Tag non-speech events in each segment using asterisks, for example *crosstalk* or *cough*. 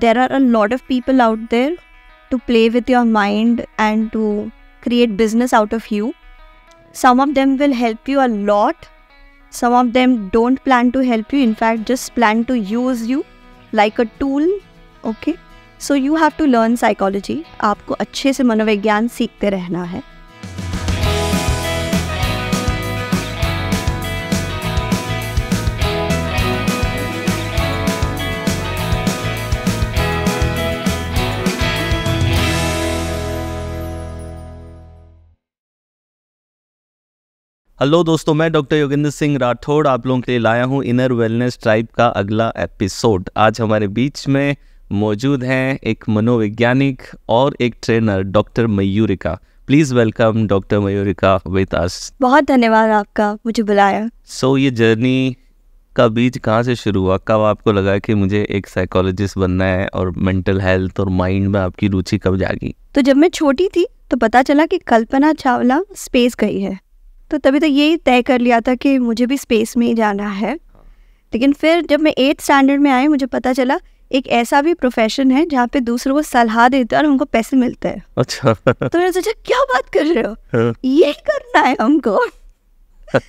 there are a lot of people out there to play with your mind and to create business out of you. Some of them will help you a lot. Some of them don't plan to help you. In fact, just plan to use you like a tool. Okay. So you have to learn psychology. आपको अच्छे से मनोविज्ञान सीखते रहना है hello दोस्तों मैं doctor Yogendra Singh Rathore आप लोगों के लिए लाया हूँ इनर वेलनेस ट्राइब का अगला एपिसोड आज हमारे बीच में मौजूद हैं एक मनोवैज्ञानिक और एक trainer doctor Mayurika please welcome doctor Mayurika with us बहुत धन्यवाद आपका मुझे बुलाया सो so, ये जर्नी का बीच कहाँ से शुरू हुआ कब आपको लगा कि मुझे एक साइकोलॉजिस्ट बनना है और मेंटल हेल्थ और माइंड में आपकी रुचि कब जागी तो जब मैं छोटी थी तो पता चला कि कल्पना चावला स्पेस गई है तो तभी तो यही तय कर लिया था कि मुझे भी स्पेस में ही जाना है लेकिन फिर जब मैं एट्थ स्टैंडर्ड में आई मुझे पता चला एक ऐसा भी प्रोफेशन है जहाँ पे दूसरों को सलाह देते हैं और उनको पैसे मिलते हैं अच्छा *laughs* तो मैंने सोचा क्या बात कर रहे हो हाँ। ये करना है हमको *laughs*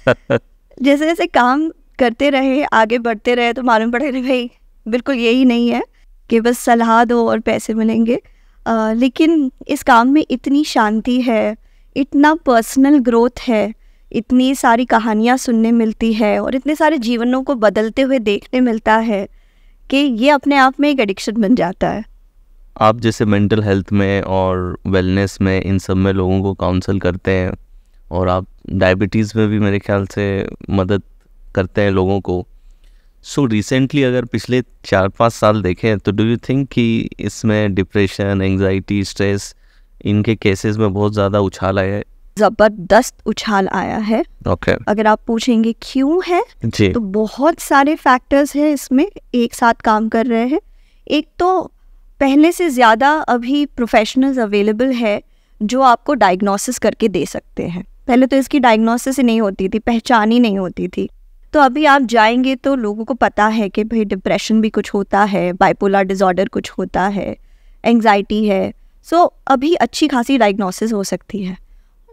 जैसे जैसे काम करते रहे आगे बढ़ते रहे तो मालूम पड़े भाई बिल्कुल यही नहीं है कि बस सलाह दो और पैसे मिलेंगे आ, लेकिन इस काम में इतनी शांति है इतना पर्सनल ग्रोथ है इतनी सारी कहानियाँ सुनने मिलती है और इतने सारे जीवनों को बदलते हुए देखने मिलता है कि ये अपने आप में एक एडिक्शन बन जाता है आप जैसे मेंटल हेल्थ में और वेलनेस में इन सब में लोगों को काउंसल करते हैं और आप डायबिटीज़ में भी मेरे ख्याल से मदद करते हैं लोगों को सो so, रिसेंटली अगर पिछले चार पाँच साल देखें तो डू यू थिंक कि इसमें डिप्रेशन एंगजाइटी स्ट्रेस इनके केसेस में बहुत ज़्यादा उछाल आया है जबरदस्त उछाल आया है ओके okay. अगर आप पूछेंगे क्यों है जी. तो बहुत सारे फैक्टर्स हैं इसमें एक साथ काम कर रहे हैं एक तो पहले से ज़्यादा अभी प्रोफेशनल्स अवेलेबल है जो आपको डायग्नोसिस करके दे सकते हैं पहले तो इसकी डायग्नोसिस ही नहीं होती थी पहचान ही नहीं होती थी तो अभी आप जाएंगे तो लोगों को पता है कि भाई डिप्रेशन भी कुछ होता है बाइपोलर डिसऑर्डर कुछ होता है एंग्जाइटी है सो so, अभी अच्छी खासी डायग्नोसिस हो सकती है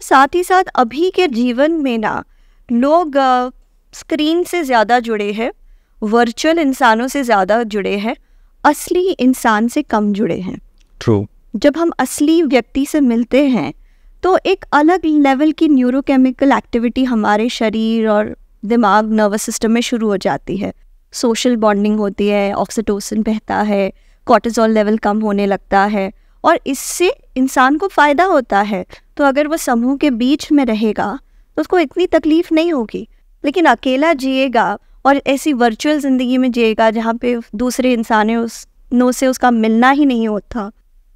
साथ ही साथ अभी के जीवन में ना लोग स्क्रीन से ज़्यादा जुड़े हैं वर्चुअल इंसानों से ज़्यादा जुड़े हैं असली इंसान से कम जुड़े हैं ट्रू जब हम असली व्यक्ति से मिलते हैं तो एक अलग लेवल की न्यूरोकेमिकल एक्टिविटी हमारे शरीर और दिमाग नर्वस सिस्टम में शुरू हो जाती है सोशल बॉन्डिंग होती है ऑक्सीटोसिन बहता है कॉर्टिजोल लेवल कम होने लगता है और इससे इंसान को फ़ायदा होता है तो अगर वो समूह के बीच में रहेगा तो उसको इतनी तकलीफ़ नहीं होगी लेकिन अकेला जिएगा और ऐसी वर्चुअल ज़िंदगी में जिएगा जहाँ पे दूसरे इंसान उस नो से उसका मिलना ही नहीं होता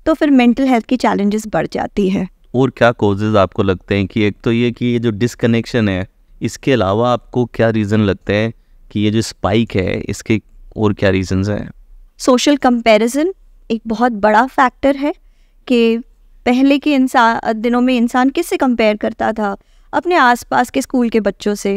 तो फिर मेंटल हेल्थ की चैलेंजेस बढ़ जाती है और क्या कोजेज आपको लगते हैं कि एक तो ये कि ये जो डिसकनेक्शन है इसके अलावा आपको क्या रीज़न लगते हैं कि ये जो स्पाइक है इसके और क्या रीजंस हैं सोशल कंपैरिजन एक बहुत बड़ा फैक्टर है कि पहले के इंसान दिनों में इंसान किससे कंपेयर करता था अपने आसपास के स्कूल के बच्चों से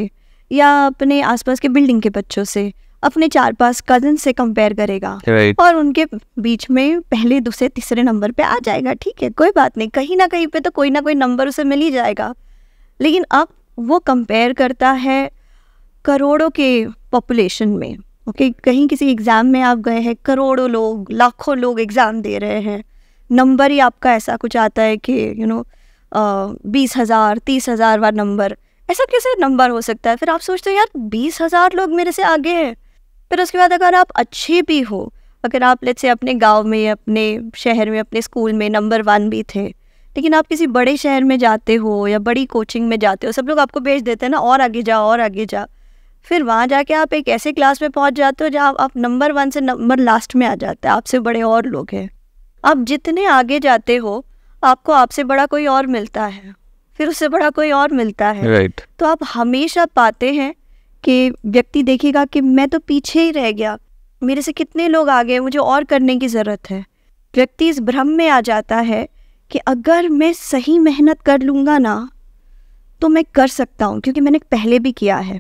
या अपने आसपास के बिल्डिंग के बच्चों से अपने चार पास कजन से कंपेयर करेगा right. और उनके बीच में पहले दूसरे तीसरे नंबर पे आ जाएगा ठीक है कोई बात नहीं कहीं ना कहीं पे तो कोई ना कोई नंबर उसे मिल ही जाएगा लेकिन अब वो कंपेयर करता है करोड़ों के पॉपुलेशन में ओके okay, कहीं किसी एग्ज़ाम में आप गए हैं करोड़ों लोग लाखों लोग एग्ज़ाम दे रहे हैं नंबर ही आपका ऐसा कुछ आता है कि यू नो बीस हज़ार तीस हज़ार व नंबर ऐसा कैसे नंबर हो सकता है फिर आप सोचते हो यार बीस हज़ार लोग मेरे से आगे हैं फिर उसके बाद अगर आप अच्छे भी हो अगर आप लेट से अपने गांव में अपने शहर में अपने स्कूल में नंबर वन भी थे लेकिन आप किसी बड़े शहर में जाते हो या बड़ी कोचिंग में जाते हो सब लोग आपको भेज देते हैं ना और आगे जाओ और आगे जा फिर वहाँ जाके आप एक ऐसे क्लास में पहुँच जाते हो जहाँ आप नंबर वन से नंबर लास्ट में आ जाते हैं आपसे बड़े और लोग हैं आप जितने आगे जाते हो आपको आपसे बड़ा कोई और मिलता है फिर उससे बड़ा कोई और मिलता है right. तो आप हमेशा पाते हैं कि व्यक्ति देखेगा कि मैं तो पीछे ही रह गया मेरे से कितने लोग आगे मुझे और करने की ज़रूरत है व्यक्ति इस भ्रम में आ जाता है कि अगर मैं सही मेहनत कर लूँगा ना तो मैं कर सकता हूँ क्योंकि मैंने पहले भी किया है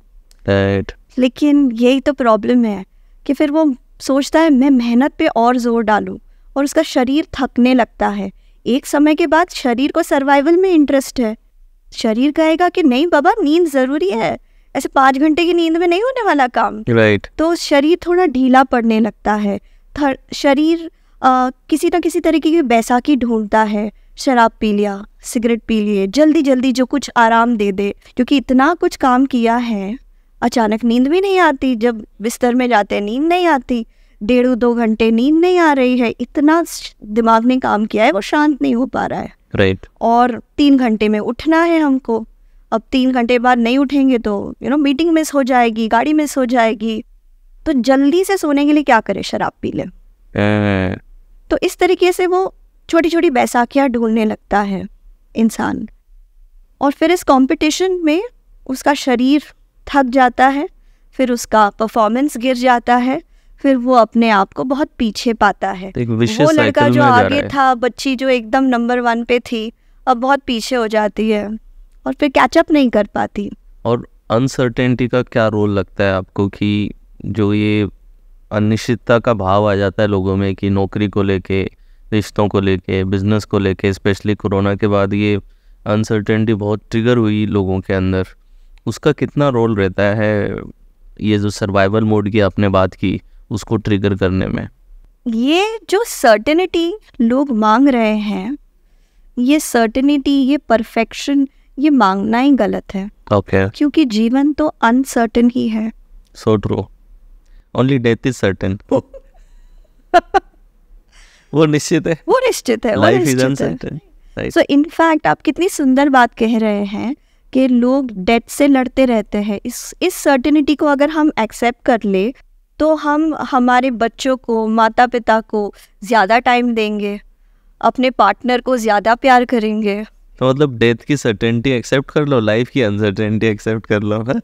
right. लेकिन यही तो प्रॉब्लम है कि फिर वो सोचता है मैं मेहनत पे और जोर डालू और उसका शरीर थकने लगता है एक समय के बाद शरीर को सर्वाइवल में इंटरेस्ट है शरीर कहेगा कि नहीं बाबा नींद ज़रूरी है ऐसे पांच घंटे की नींद में नहीं होने वाला काम राइट right. तो शरीर थोड़ा ढीला पड़ने लगता है शरीर आ, किसी ना किसी तरीके की बैसाखी ढूंढता है शराब पी लिया सिगरेट पी लिए जल्दी जल्दी जो कुछ आराम दे दे क्योंकि इतना कुछ काम किया है अचानक नींद भी नहीं आती जब बिस्तर में जाते नींद नहीं आती डेढ़ दो घंटे नींद नहीं आ रही है इतना दिमाग ने काम किया है वो शांत नहीं हो पा रहा है राइट और तीन घंटे में उठना है हमको अब तीन घंटे बाद नहीं उठेंगे तो यू नो मीटिंग मिस हो जाएगी गाड़ी मिस हो जाएगी तो जल्दी से सोने के लिए क्या करे शराब पी ले तो इस तरीके से वो छोटी छोटी बैसाखियाँ ढूंढने लगता है इंसान और फिर इस कॉम्पिटिशन में उसका शरीर थक जाता है फिर उसका परफॉर्मेंस गिर जाता है फिर वो अपने आप को बहुत पीछे पाता है तो वो लड़का जो आगे था बच्ची जो एकदम नंबर वन पे थी अब बहुत पीछे हो जाती है और फिर कैचअप नहीं कर पाती और अनसर्टेनिटी का क्या रोल लगता है आपको कि जो ये अनिश्चितता का भाव आ जाता है लोगों में कि नौकरी को लेके रिश्तों को लेके बिजनेस को लेके स्पेशली कोरोना के बाद ये अनसर्टेनिटी बहुत ट्रिगर हुई लोगों के अंदर उसका कितना रोल रहता है ये जो सर्वाइवल मोड की आपने बात की उसको ट्रिगर करने में ये जो सर्टेनिटी लोग मांग रहे हैं ये सर्टेनिटी ये परफेक्शन ये मांगना ही गलत है ओके okay. क्योंकि जीवन तो अनसर्टेन ही है so true only death is certain वो निश्चित है वो निश्चित है life is uncertain so in fact आप कितनी सुंदर बात कह रहे हैं कि लोग डेथ से लड़ते रहते हैं इस इस सर्टिनिटी को अगर हम एक्सेप्ट कर ले तो हम हमारे बच्चों को माता पिता को ज़्यादा टाइम देंगे अपने पार्टनर को ज़्यादा प्यार करेंगे तो मतलब डेथ की सर्टेनिटी एक्सेप्ट कर लो लाइफ की अनसर्टेनिटी एक्सेप्ट कर लो है हाँ?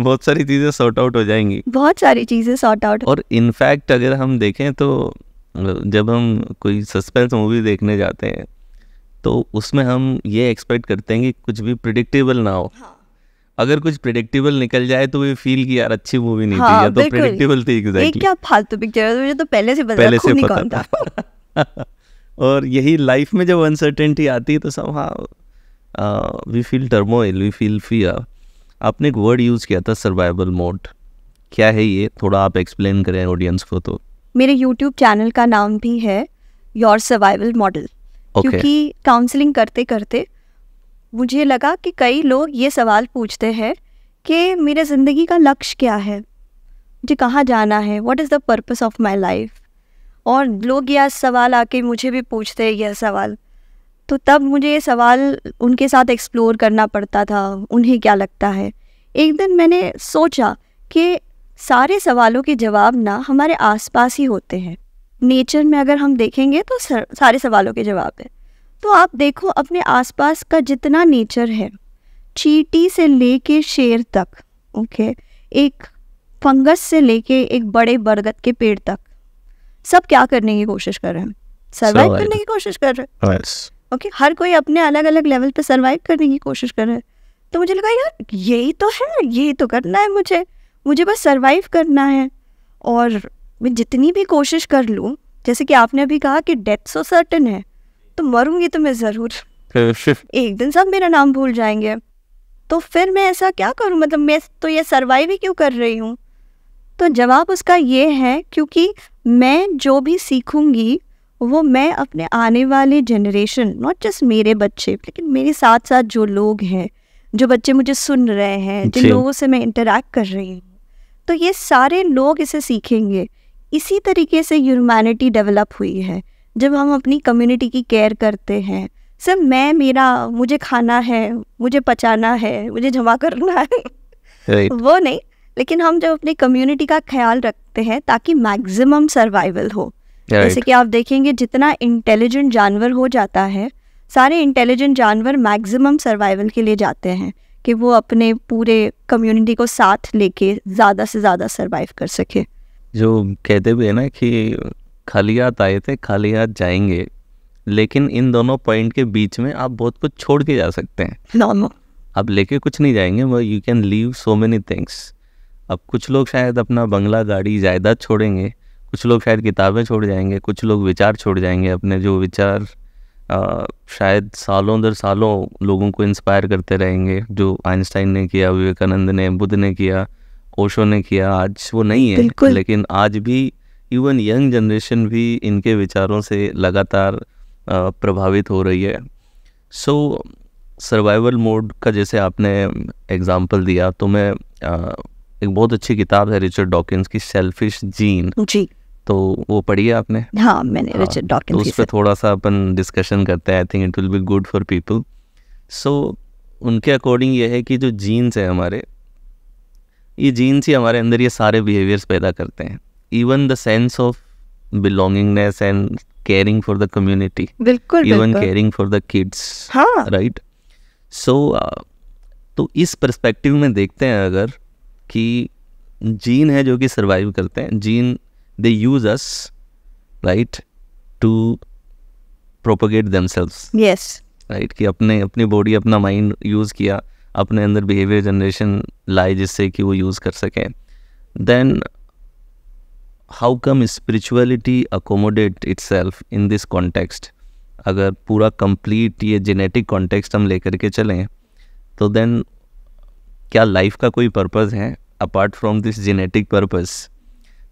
बहुत सारी चीज़ें सॉर्ट आउट हो जाएंगी बहुत सारी चीज़ें सॉर्ट आउट और इनफैक्ट अगर हम देखें तो जब हम कोई सस्पेंस मूवी देखने जाते हैं तो उसमें हम ये एक्सपेक्ट करते हैं कि कुछ भी प्रिडिक्टेबल ना हो हाँ। अगर कुछ प्रिडिक्टेबल निकल जाए तो वे फील कि यार अच्छी मूवी नहीं हाँ, थी या तो प्रिडिक्टेबल थी एग्जैक्टली क्या फालतू पिक्चर है मुझे तो पहले से पता पहले से पता था *laughs* और यही लाइफ में जब अनसर्टेनिटी आती है तो सब हाँ we feel turmoil we feel fear आपने एक वर्ड यूज़ किया था सर्वाइवल मोड क्या है ये थोड़ा आप एक्सप्लेन करें ऑडियंस को तो मेरे यूट्यूब चैनल का नाम भी है योर सर्वाइवल मॉडल okay. क्योंकि काउंसलिंग करते करते मुझे लगा कि कई लोग ये सवाल पूछते हैं कि मेरे ज़िंदगी का लक्ष्य क्या है मुझे कहाँ जाना है what is the purpose of my life और लोग यह सवाल आके मुझे भी पूछते यह सवाल तो तब मुझे ये सवाल उनके साथ एक्सप्लोर करना पड़ता था उन्हें क्या लगता है एक दिन मैंने सोचा कि सारे सवालों के जवाब ना हमारे आसपास ही होते हैं नेचर में अगर हम देखेंगे तो सर, सारे सवालों के जवाब है तो आप देखो अपने आसपास का जितना नेचर है चीटी से लेके शेर तक ओके एक फंगस से लेके एक बड़े बरगद के पेड़ तक सब क्या करने की कोशिश कर रहे हैं सर्वाइव करने की कोशिश कर रहे हैं ओके हर कोई अपने अलग अलग लेवल पे सर्वाइव करने की कोशिश कर रहा है तो मुझे लगा यार यही तो है यही तो करना है मुझे मुझे बस सर्वाइव करना है और मैं जितनी भी कोशिश कर लूँ जैसे कि आपने अभी कहा कि डेथ सो सर्टन है तो मरूंगी तो मैं ज़रूर एक दिन सब मेरा नाम भूल जाएंगे तो फिर मैं ऐसा क्या करूँ मतलब मैं तो ये सर्वाइव ही क्यों कर रही हूँ तो जवाब उसका ये है क्योंकि मैं जो भी सीखूँगी वो मैं अपने आने वाले जनरेशन नॉट जस्ट मेरे बच्चे लेकिन मेरे साथ साथ जो लोग हैं जो बच्चे मुझे सुन रहे हैं जिन लोगों से मैं इंटरेक्ट कर रही हूँ तो ये सारे लोग इसे सीखेंगे इसी तरीके से ह्यूमैनिटी डेवलप हुई है जब हम अपनी कम्युनिटी की केयर करते हैं सर मैं मेरा मुझे खाना है मुझे पचाना है मुझे जमा करना है right. वो नहीं लेकिन हम जब अपनी कम्युनिटी का ख्याल रखते हैं ताकि मैक्सिमम सर्वाइवल हो right. जैसे कि आप देखेंगे जितना इंटेलिजेंट जानवर हो जाता है सारे इंटेलिजेंट जानवर मैक्सिमम सर्वाइवल के लिए जाते हैं कि वो अपने पूरे कम्युनिटी को साथ लेके ज़्यादा से ज़्यादा सर्वाइव कर सके जो कहते भी है ना कि खाली हाथ आए थे खाली हाथ जाएंगे लेकिन इन दोनों पॉइंट के बीच में आप बहुत कुछ छोड़ के जा सकते हैं नो नो आप लेके कुछ नहीं जाएंगे वो you can leave so many things अब कुछ लोग शायद अपना बंगला गाड़ी जायदाद छोड़ेंगे कुछ लोग शायद किताबें छोड़ जाएंगे कुछ लोग विचार छोड़ जाएंगे अपने जो विचार आ, शायद सालों दर सालों लोगों को इंस्पायर करते रहेंगे जो आइंस्टाइन ने किया विवेकानंद ने बुद्ध ने किया ओशो ने किया आज वो नहीं है लेकिन आज भी इवन यंग जनरेशन भी इनके विचारों से लगातार प्रभावित हो रही है सो सर्वाइवल मोड का जैसे आपने एग्जांपल दिया तो मैं आ, एक बहुत अच्छी किताब है रिचर्ड डॉकिंस की सेल्फिश जीन जी तो वो पढ़ी है आपने हाँ मैंने हाँ, रिचर्ड डॉकिंस तो उस पर थोड़ा सा अपन डिस्कशन करते हैं I think it will be good for people so उनके अकॉर्डिंग ये है कि जो जीन्स है हमारे ये जीन्स ही हमारे अंदर ये सारे बिहेवियर्स पैदा करते हैं even the sense of belongingness and caring for the community बिल्कुल even caring for the kids right so तो इस परस्पेक्टिव में देखते हैं अगर कि जीन है जो कि सर्वाइव करते हैं gene they use us right to propagate themselves yes right कि अपने अपनी बॉडी अपना माइंड यूज किया अपने अंदर बिहेवियर जनरेशन लाए जिससे कि वो यूज़ कर सकें then how come spirituality accommodate itself in this context अगर पूरा कंप्लीट ये जेनेटिक कॉन्टेक्स्ट हम लेकर के चलें तो देन क्या लाइफ का कोई पर्पस है apart from this genetic purpose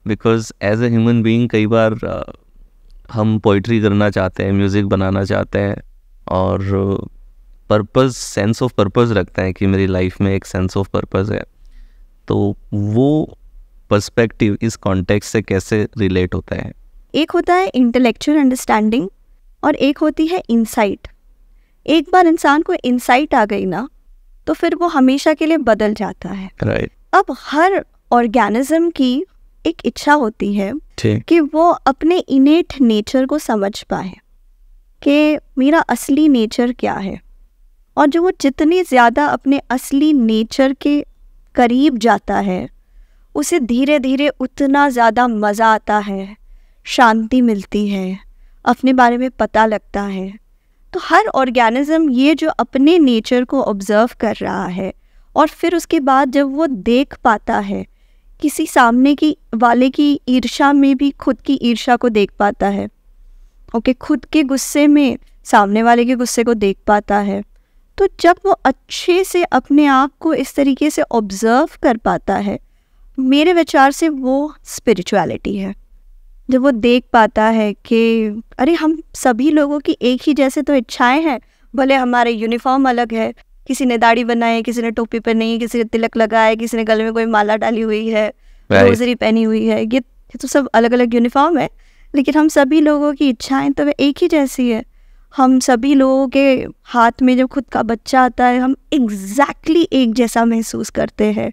because as a human being कई बार uh, हम पोइट्री करना चाहते हैं म्यूज़िक बनाना चाहते हैं और पर्पस सेंस ऑफ पर्पस रखते हैं कि मेरी लाइफ में एक सेंस ऑफ पर्पस है तो वो पर्सपेक्टिव इस कॉन्टेक्स्ट से कैसे रिलेट होता है एक होता है इंटेलेक्चुअल अंडरस्टैंडिंग और एक होती है इंसाइट एक बार इंसान को इंसाइट आ गई ना तो फिर वो हमेशा के लिए बदल जाता है राइट right. अब हर ऑर्गेनिज्म की एक इच्छा होती है कि वो अपने इनेट नेचर को समझ पाए कि मेरा असली नेचर क्या है और जो वो जितने ज़्यादा अपने असली नेचर के करीब जाता है उसे धीरे धीरे उतना ज़्यादा मज़ा आता है शांति मिलती है अपने बारे में पता लगता है तो हर ऑर्गेनिज़म ये जो अपने नेचर को ऑब्ज़र्व कर रहा है और फिर उसके बाद जब वो देख पाता है किसी सामने की वाले की ईर्षा में भी खुद की ईर्षा को देख पाता है ओके खुद के गुस्से में सामने वाले के गुस्से को देख पाता है तो जब वो अच्छे से अपने आप को इस तरीके से ऑब्ज़र्व कर पाता है मेरे विचार से वो स्पिरिचुअलिटी है जब वो देख पाता है कि अरे हम सभी लोगों की एक ही जैसे तो इच्छाएं हैं भले हमारे यूनिफॉर्म अलग है किसी ने दाढ़ी बनाई किसी ने टोपी पहनी है किसी ने तिलक लगाया किसी ने गले में कोई माला डाली हुई है रोजरी पहनी हुई है ये तो सब अलग अलग यूनिफॉर्म है लेकिन हम सभी लोगों की इच्छाएं तो वे एक ही जैसी है हम सभी लोगों के हाथ में जब खुद का बच्चा आता है हम एग्जैक्टली exactly एक जैसा महसूस करते हैं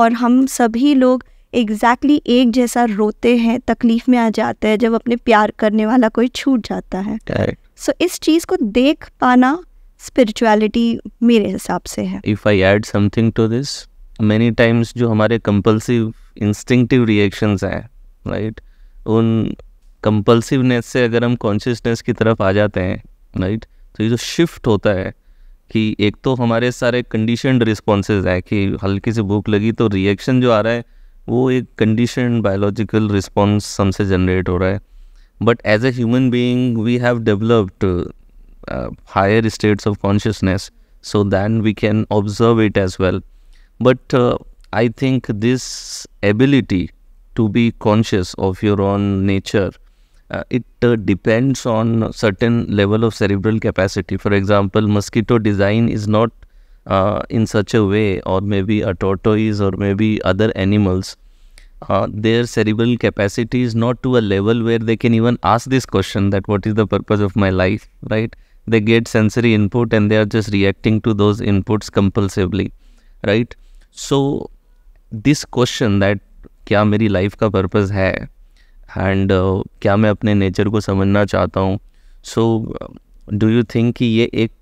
और हम सभी लोग एग्जैक्टली exactly एक जैसा रोते हैं तकलीफ में आ जाते हैं जब अपने प्यार करने वाला कोई छूट जाता है सो so, इस चीज़ को देख पाना स्पिरिचुअलिटी मेरे हिसाब से है if I add something to this many times जो हमारे कंपल्सिव इंस्टिंक्टिव रिएक्शंस हैं राइट उन कंपल्सिवनेस से अगर हम कॉन्शियसनेस की तरफ आ जाते हैं राइट तो ये जो शिफ्ट होता है कि एक तो हमारे सारे कंडीशनड रिस्पॉन्सेज हैं कि हल्की सी भूख लगी तो रिएक्शन जो आ रहा है वो एक कंडीशन बायोलॉजिकल रिस्पॉन्स हमसे जनरेट हो रहा है but as a human being we have developed higher states of consciousness so then we can observe it as well but I think this ability to be conscious of your own nature uh, it uh, depends on certain level of cerebral capacity. For example, mosquito design is not uh, in such a way or maybe a tortoise or maybe other animals. Uh, their cerebral capacity is not to a level where they can even ask this question that what is the purpose of my life, right? They get sensory input and they are just reacting to those inputs compulsively, right? So this question that क्या मेरी life का purpose है and uh, क्या मैं अपने nature को समझना चाहता हूँ सो डू यू थिंक कि ये एक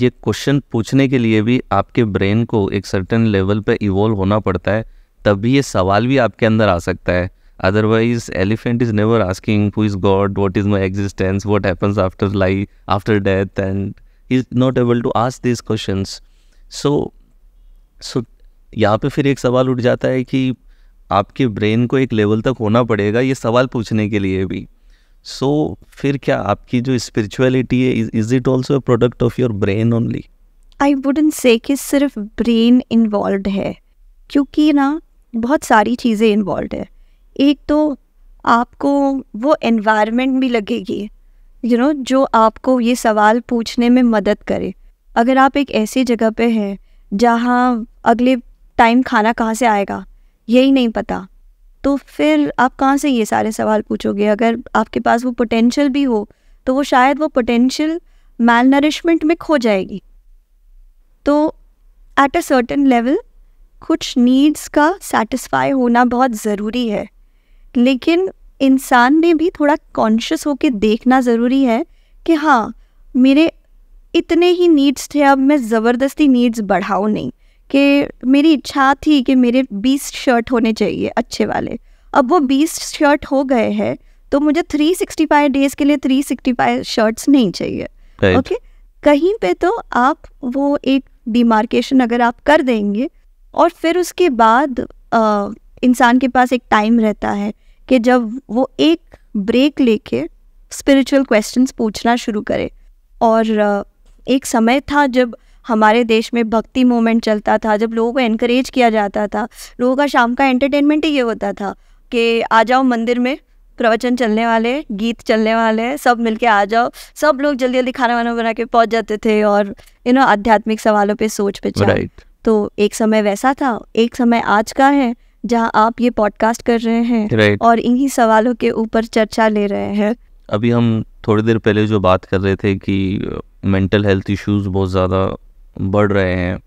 ये क्वेश्चन पूछने के लिए भी आपके ब्रेन को एक सर्टेन लेवल पे इवॉल्व होना पड़ता है तभी ये सवाल भी आपके अंदर आ सकता है otherwise elephant is never asking who is God what is my existence what happens after life after death and is not able to ask this question so so यहाँ पे फिर एक सवाल उठ जाता है कि आपके ब्रेन को एक लेवल तक होना पड़ेगा ये सवाल पूछने के लिए भी सो so, फिर क्या आपकी जो स्पिरिचुअलिटी है is it also a product of your brain only I wouldn't say कि सिर्फ ब्रेन इन्वॉल्व है क्योंकि ना बहुत सारी चीज़ें इन्वॉल्व है एक तो आपको वो एनवायरनमेंट भी लगेगी यू you नो know, जो आपको ये सवाल पूछने में मदद करे अगर आप एक ऐसी जगह पे हैं जहाँ अगले टाइम खाना कहाँ से आएगा यही नहीं पता तो फिर आप कहाँ से ये सारे सवाल पूछोगे अगर आपके पास वो पोटेंशियल भी हो तो वो शायद वो पोटेंशियल मैल नरिशमेंट में खो जाएगी तो एट अ सर्टन लेवल कुछ नीड्स का सेटिस्फाई होना बहुत ज़रूरी है लेकिन इंसान ने भी थोड़ा कॉन्शियस होकर देखना ज़रूरी है कि हाँ मेरे इतने ही नीड्स थे अब मैं ज़बरदस्ती नीड्स बढ़ाऊँ नहीं कि मेरी इच्छा थी कि मेरे बीस शर्ट होने चाहिए अच्छे वाले अब वो बीस शर्ट हो गए हैं तो मुझे थ्री सिक्सटी फाइव डेज के लिए थ्री सिक्सटी फाइव शर्ट्स नहीं चाहिए ओके right. okay? कहीं पे तो आप वो एक डिमार्केशन अगर आप कर देंगे और फिर उसके बाद इंसान के पास एक टाइम रहता है कि जब वो एक ब्रेक लेके स्पिरिचुअल क्वेश्चंस पूछना शुरू करे और आ, एक समय था जब हमारे देश में भक्ति मूवमेंट चलता था जब लोगों को इनक्रेज किया जाता था लोगों का शाम का एंटरटेनमेंट ही ये होता था कि आ जाओ मंदिर में प्रवचन चलने वाले गीत चलने वाले हैं सब मिलके आ जाओ सब लोग जल्दी जल्दी खाना वाना बना के पहुंच जाते थे और यू नो आध्यात्मिक सवालों पे सोच पे right. तो एक समय वैसा था एक समय आज का है जहाँ आप ये पॉडकास्ट कर रहे हैं right. और इन्हीं सवालों के ऊपर चर्चा ले रहे हैं अभी हम थोड़ी देर पहले जो बात कर रहे थे कि मेंटल हेल्थ इश्यूज बहुत ज़्यादा बढ़ रहे हैं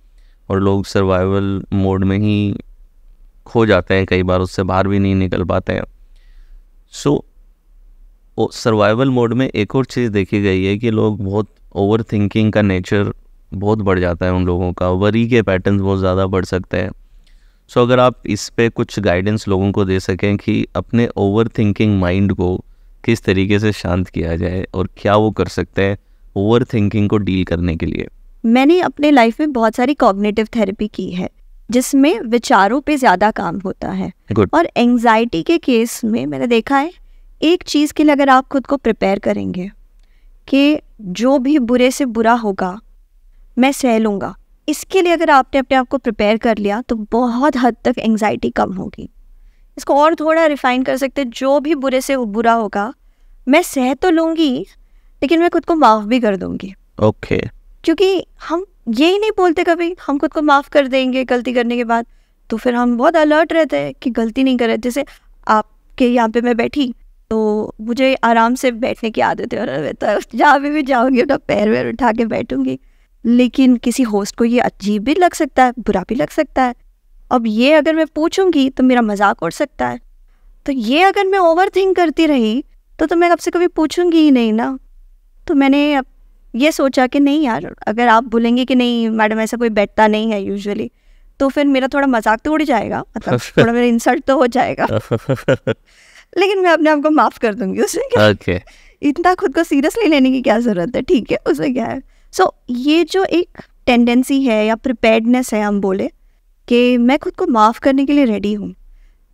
और लोग सर्वाइवल मोड में ही खो जाते हैं कई बार उससे बाहर भी नहीं निकल पाते हैं सो सर्वाइवल मोड में एक और चीज़ देखी गई है कि लोग बहुत ओवर थिंकिंग का नेचर बहुत बढ़ जाता है उन लोगों का वरी के पैटर्न बहुत ज़्यादा बढ़ सकते हैं सो so, अगर आप इस पर कुछ गाइडेंस लोगों को दे सकें कि अपने ओवर थिंकिंग माइंड को किस तरीके से शांत किया जाए और क्या वो कर सकते हैं ओवर थिंकिंग को डील करने के लिए मैंने अपने लाइफ में बहुत सारी कॉग्नेटिव थेरेपी की है जिसमें विचारों पे ज़्यादा काम होता है Good. और एंजाइटी के केस में मैंने देखा है एक चीज़ के लिए अगर आप खुद को प्रिपेयर करेंगे कि जो भी बुरे से बुरा होगा मैं सह लूंगा इसके लिए अगर आपने अपने आप को प्रिपेयर कर लिया तो बहुत हद तक एंजाइटी कम होगी इसको और थोड़ा रिफाइन कर सकते जो भी बुरे से बुरा होगा मैं सह तो लूंगी लेकिन मैं खुद को माफ़ भी कर दूंगी ओके okay. क्योंकि हम ही नहीं बोलते कभी हम खुद को माफ़ कर देंगे गलती करने के बाद तो फिर हम बहुत अलर्ट रहते हैं कि गलती नहीं करें जैसे आपके यहाँ पे मैं बैठी तो मुझे आराम से बैठने की आदत है और मैं तो जहाँ भी भी जाऊँगी अपना पैर वैर उठा के बैठूँगी लेकिन किसी होस्ट को ये अजीब भी लग सकता है बुरा भी लग सकता है अब ये अगर मैं पूछूंगी तो मेरा मजाक उड़ सकता है तो ये अगर मैं ओवर थिंक करती रही तो तो मैं आपसे कभी पूछूंगी ही नहीं ना तो मैंने अब ये सोचा कि नहीं यार अगर आप बोलेंगे कि नहीं मैडम ऐसा कोई बैठता नहीं है यूजुअली तो फिर मेरा थोड़ा मजाक तो उड़ जाएगा मतलब *laughs* थोड़ा मेरा इंसल्ट तो हो जाएगा *laughs* लेकिन मैं अपने आप को माफ़ कर दूंगी उसमें क्या okay. इतना खुद को सीरियसली लेने की क्या ज़रूरत है ठीक है उसमें क्या है सो so, ये जो एक टेंडेंसी है या प्रिपेयर्डनेस है हम बोले कि मैं खुद को माफ़ करने के लिए रेडी हूँ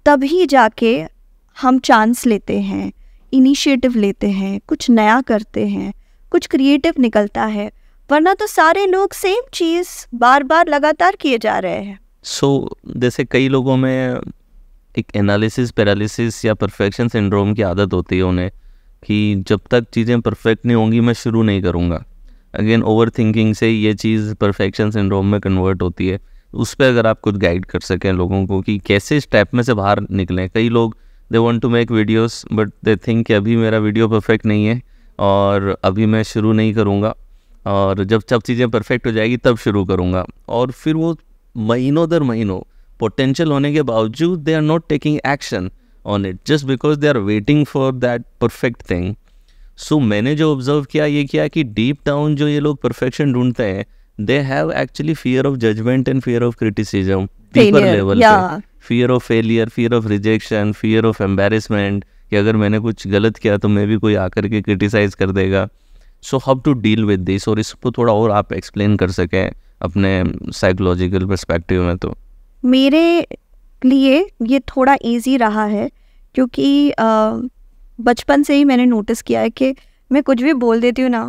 तभी जाके हम चांस लेते हैं इनिशिएटिव लेते हैं कुछ नया करते हैं कुछ क्रिएटिव निकलता है वरना तो सारे लोग सेम चीज़ बार बार लगातार किए जा रहे हैं सो so, जैसे कई लोगों में एक एनालिसिस पैरालिसिस या परफेक्शन सिंड्रोम की आदत होती है उन्हें कि जब तक चीज़ें परफेक्ट नहीं होंगी मैं शुरू नहीं करूँगा अगेन ओवर थिंकिंग से ये चीज़ परफेक्शन सिंड्रोम में कन्वर्ट होती है उस पर अगर आप कुछ गाइड कर सकें लोगों को कि कैसे इस टाइप में से बाहर निकलें कई लोग they want to make videos but they think कि अभी मेरा वीडियो परफेक्ट नहीं है और अभी मैं शुरू नहीं करूँगा और जब सब चीज़ें परफेक्ट हो जाएगी तब शुरू करूँगा और फिर वो महीनों दर महीनों पोटेंशियल होने के बावजूद they are not taking action on it just because they are waiting for that perfect thing so मैंने जो ऑब्जर्व किया ये किया कि डीप डाउन जो ये लोग परफेक्शन ढूंढते हैं they have actually fear of judgement and fear of criticism deeper level fear of failure fear of rejection fear of embarrassment कि अगर मैंने कुछ गलत किया तो मैं भी कोई आकर के क्रिटिसाइज़ कर देगा so how to deal with this और इसको थोड़ा और आप एक्सप्लेन कर सकें अपने साइकोलॉजिकल परस्पेक्टिव में तो मेरे लिए ये थोड़ा ईजी रहा है क्योंकि बचपन से ही मैंने नोटिस किया है कि मैं कुछ भी बोल देती हूँ ना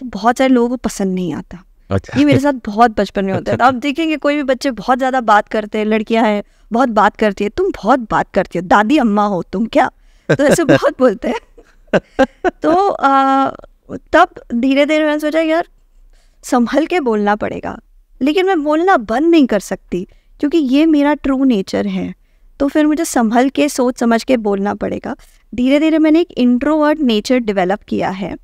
तो बहुत सारे लोगों को पसंद नहीं आता अच्छा ये मेरे साथ बहुत बचपन में होता है अच्छा। आप देखेंगे कोई भी बच्चे बहुत ज़्यादा बात करते हैं लड़कियां हैं बहुत बात करती है तुम बहुत बात करती हो दादी अम्मा हो तुम क्या तो ऐसे *laughs* बहुत बोलते हैं तो आ, तब धीरे धीरे मैंने सोचा यार संभल के बोलना पड़ेगा लेकिन मैं बोलना बंद नहीं कर सकती क्योंकि ये मेरा ट्रू नेचर है तो फिर मुझे संभल के सोच समझ के बोलना पड़ेगा धीरे धीरे मैंने एक इंट्रोवर्ट नेचर डेवलप किया है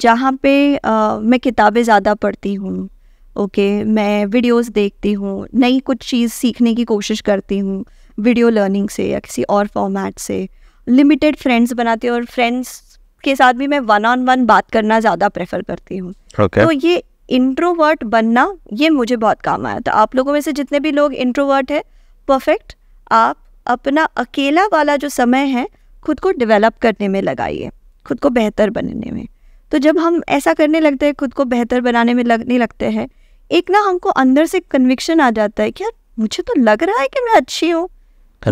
जहाँ पे आ, मैं किताबें ज़्यादा पढ़ती हूँ ओके okay, मैं वीडियोस देखती हूँ नई कुछ चीज़ सीखने की कोशिश करती हूँ वीडियो लर्निंग से या किसी और फॉर्मेट से लिमिटेड फ्रेंड्स बनाती हूँ और फ्रेंड्स के साथ भी मैं वन ऑन वन बात करना ज़्यादा प्रेफर करती हूँ okay. तो ये इंट्रोवर्ट बनना ये मुझे बहुत काम आया था तो आप लोगों में से जितने भी लोग इंट्रोवर्ट है परफेक्ट आप अपना अकेला वाला जो समय है खुद को डेवलप करने में लगाइए खुद को बेहतर बनने में तो जब हम ऐसा करने लगते हैं खुद को बेहतर बनाने में लगने लगते हैं एक ना हमको अंदर से कन्विक्शन आ जाता है कि यार मुझे तो लग रहा है कि मैं अच्छी हूँ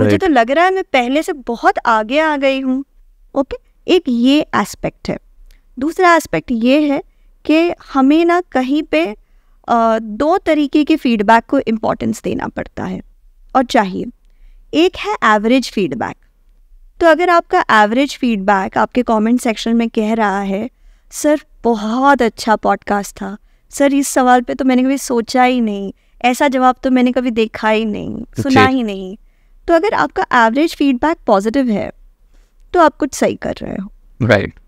मुझे तो लग रहा है मैं पहले से बहुत आगे आ गई हूँ ओके एक ये एस्पेक्ट है दूसरा एस्पेक्ट ये है कि हमें ना कहीं पे आ, दो तरीके के फीडबैक को इम्पोर्टेंस देना पड़ता है और चाहिए एक है एवरेज फीडबैक तो अगर आपका एवरेज फीडबैक आपके कमेंट सेक्शन में कह रहा है सर बहुत अच्छा पॉडकास्ट था सर इस सवाल पे तो मैंने कभी सोचा ही नहीं ऐसा जवाब तो मैंने कभी देखा ही नहीं तो सुना ही नहीं तो अगर आपका एवरेज फीडबैक पॉजिटिव है तो आप कुछ सही कर रहे हो राइट right.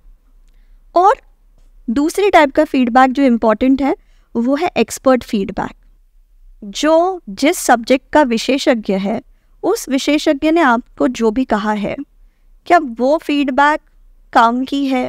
और दूसरे टाइप का फीडबैक जो इम्पोर्टेंट है वो है एक्सपर्ट फीडबैक जो जिस सब्जेक्ट का विशेषज्ञ है उस विशेषज्ञ ने आपको जो भी कहा है क्या वो फीडबैक काम की है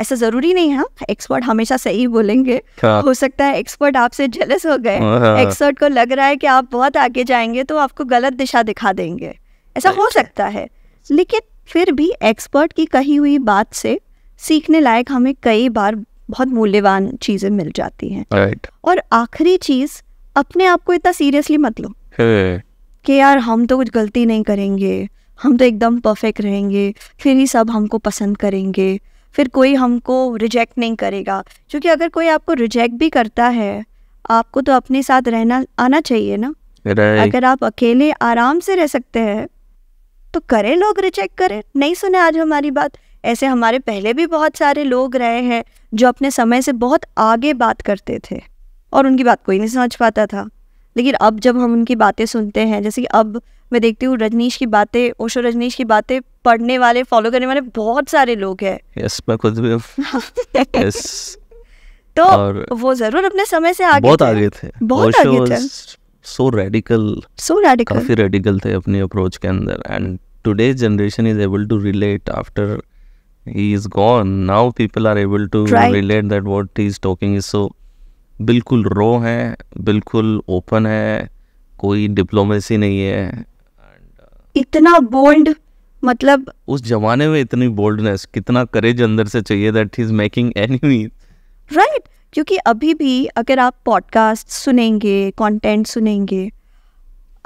ऐसा जरूरी नहीं है एक्सपर्ट हाँ, हमेशा सही बोलेंगे हाँ। हो सकता है एक्सपर्ट आपसे जेलस हो गए एक्सपर्ट हाँ, को लग रहा है कि आप बहुत आगे जाएंगे तो आपको गलत दिशा दिखा देंगे ऐसा हो अच्छा। सकता है लेकिन फिर भी एक्सपर्ट की कही हुई बात से सीखने लायक हमें कई बार बहुत मूल्यवान चीजें मिल जाती हैं right. और आखिरी चीज अपने आप को इतना सीरियसली मत लो hey. कि यार हम तो कुछ गलती नहीं करेंगे हम तो एकदम परफेक्ट रहेंगे फिर ही सब हमको पसंद करेंगे फिर कोई हमको रिजेक्ट नहीं करेगा क्योंकि अगर कोई आपको रिजेक्ट भी करता है आपको तो अपने साथ रहना आना चाहिए ना अगर आप अकेले आराम से रह सकते हैं तो करें लोग रिजेक्ट करें नहीं सुने आज हमारी बात ऐसे हमारे पहले भी बहुत सारे लोग रहे हैं जो अपने समय से बहुत आगे बात करते थे और उनकी बात कोई नहीं समझ पाता था लेकिन अब जब हम उनकी बातें सुनते हैं जैसे कि अब मैं देखती हूँ रजनीश की बातें ओशो रजनीश की बातें पढ़ने वाले फॉलो करने वाले बहुत सारे लोग हैं yes, yes. *laughs* तो और वो जरूर अपने समय से आगे बहुत आगे थे बहुत आगे थे सो रेडिकल सो रेडिकल काफी रेडिकल थे अप्रोच के अंदर and today generation is able to relate after he is gone now people are able to right. relate that what he's talking is so बिल्कुल रो हैं बिल्कुल ओपन है कोई diplomacy नहीं है इतना बोल्ड मतलब uh, उस जमाने में इतनी बोल्डनेस कितना करेज अंदर से चाहिए that is making enemy right क्योंकि अभी भी अगर आप पॉडकास्ट सुनेंगे कंटेंट सुनेंगे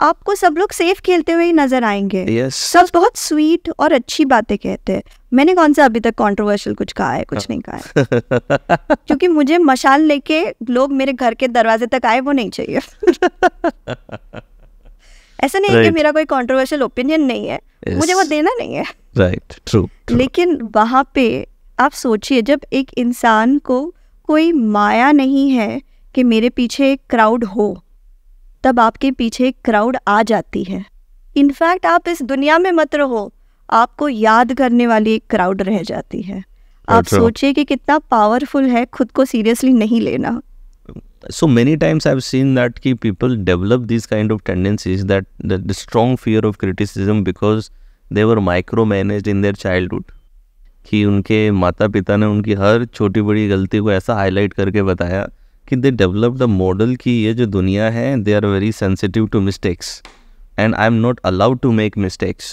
आपको सब लोग सेफ खेलते हुए ही नजर आएंगे yes. सब बहुत स्वीट और अच्छी बातें कहते हैं मैंने कौन सा अभी तक कंट्रोवर्शियल कुछ कहा है कुछ हाँ। नहीं कहा है क्योंकि मुझे मशाल लेके लोग मेरे घर के दरवाजे तक आए वो नहीं चाहिए ऐसा नहीं right. है कि मेरा कोई कंट्रोवर्शियल ओपिनियन नहीं है yes. मुझे वो देना नहीं है राइट right. ट्रू लेकिन वहाँ पे आप सोचिए जब एक इंसान को कोई माया नहीं है कि मेरे पीछे एक क्राउड हो तब आपके पीछे एक क्राउड आ जाती है इनफैक्ट आप इस दुनिया में मत रहो आपको याद करने वाली एक क्राउड रह जाती है आप right. अच्छा। सोचिए कि कितना पावरफुल है खुद को सीरियसली नहीं लेना so many times I have seen that कि people develop this kind of tendencies that the strong fear of criticism because they were micromanaged in their childhood कि उनके माता पिता ने उनकी हर छोटी बड़ी गलती को ऐसा हाईलाइट करके बताया कि दे डेवलप द मॉडल की ये जो दुनिया है they are very sensitive to mistakes and I am not allowed to make mistakes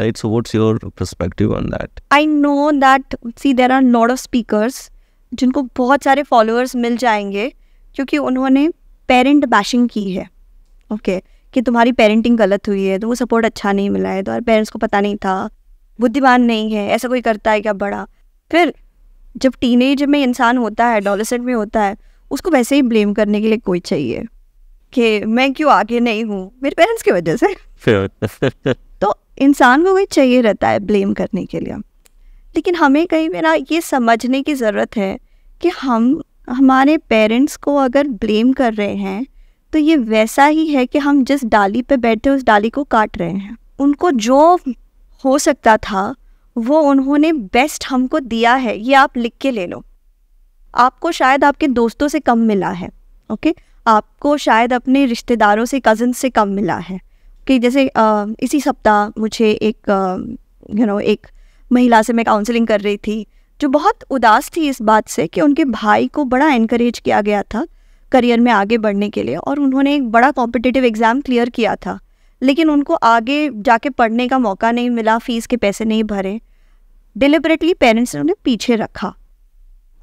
right so what's your perspective on that I know that see there are not of speakers जिनको बहुत सारे followers मिल जाएंगे क्योंकि उन्होंने parent bashing की है okay okay, कि तुम्हारी पेरेंटिंग गलत हुई है तो वो सपोर्ट अच्छा नहीं मिला है तुम्हारे तो पेरेंट्स को पता नहीं था बुद्धिमान नहीं है ऐसा कोई करता है क्या बड़ा फिर जब टीनेज में इंसान होता है डॉलोसेंट में होता है उसको वैसे ही ब्लेम करने के लिए कोई चाहिए कि मैं क्यों आगे नहीं हूँ मेरे पेरेंट्स की वजह से *laughs* तो इंसान को कोई चाहिए रहता है ब्लेम करने के लिए लेकिन हमें कहीं मेरा ये समझने की ज़रूरत है कि हम हमारे पेरेंट्स को अगर ब्लेम कर रहे हैं तो ये वैसा ही है कि हम जिस डाली पे बैठे उस डाली को काट रहे हैं उनको जो हो सकता था वो उन्होंने बेस्ट हमको दिया है ये आप लिख के ले लो आपको शायद आपके दोस्तों से कम मिला है ओके आपको शायद अपने रिश्तेदारों से कज़न से कम मिला है कि जैसे आ, इसी सप्ताह मुझे एक यू नो एक महिला से मैं काउंसलिंग कर रही थी जो बहुत उदास थी इस बात से कि उनके भाई को बड़ा इनक्रेज किया गया था करियर में आगे बढ़ने के लिए और उन्होंने एक बड़ा कॉम्पिटिटिव एग्ज़ाम क्लियर किया था लेकिन उनको आगे जाके पढ़ने का मौका नहीं मिला फीस के पैसे नहीं भरे डिलिबरेटली पेरेंट्स ने उन्हें पीछे रखा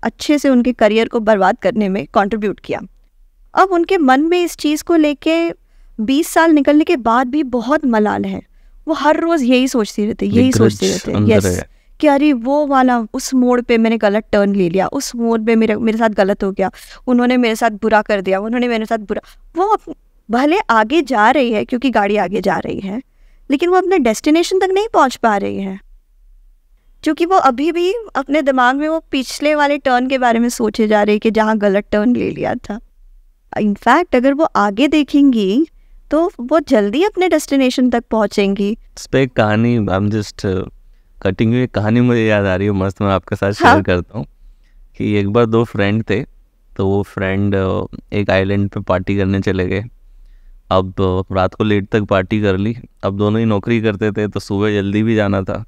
अच्छे से उनके करियर को बर्बाद करने में कंट्रीब्यूट किया अब उनके मन में इस चीज़ को लेके 20 साल निकलने के बाद भी बहुत मलाल है वो हर रोज़ यही सोचती रहती यही सोचते रहती यस कि अरे वो वाला उस मोड़ पे मैंने गलत टर्न ले लिया उस मोड़ पे मेरे मेरे साथ गलत हो गया उन्होंने मेरे साथ बुरा कर दिया उन्होंने मेरे साथ बुरा वो भले आगे जा रही है क्योंकि गाड़ी आगे जा रही है लेकिन वो अपने डेस्टिनेशन तक नहीं पहुंच पा रही है क्योंकि वो अभी भी अपने दिमाग में वो पिछले वाले टर्न के बारे में सोचे जा रहे हैं कि जहाँ गलत टर्न ले लिया था इनफैक्ट अगर वो आगे देखेंगी तो वो जल्दी अपने डेस्टिनेशन तक पहुंचेंगी इस पर कहानी जस्ट कटिंग uh, हुई कहानी मुझे याद आ रही है मस्त मैं आपके साथ शेयर हाँ। करता हूँ कि एक बार दो फ्रेंड थे तो वो फ्रेंड uh, एक आइलैंड पे पार्टी करने चले गए अब uh, रात को लेट तक पार्टी कर ली अब दोनों ही नौकरी करते थे तो सुबह जल्दी भी जाना था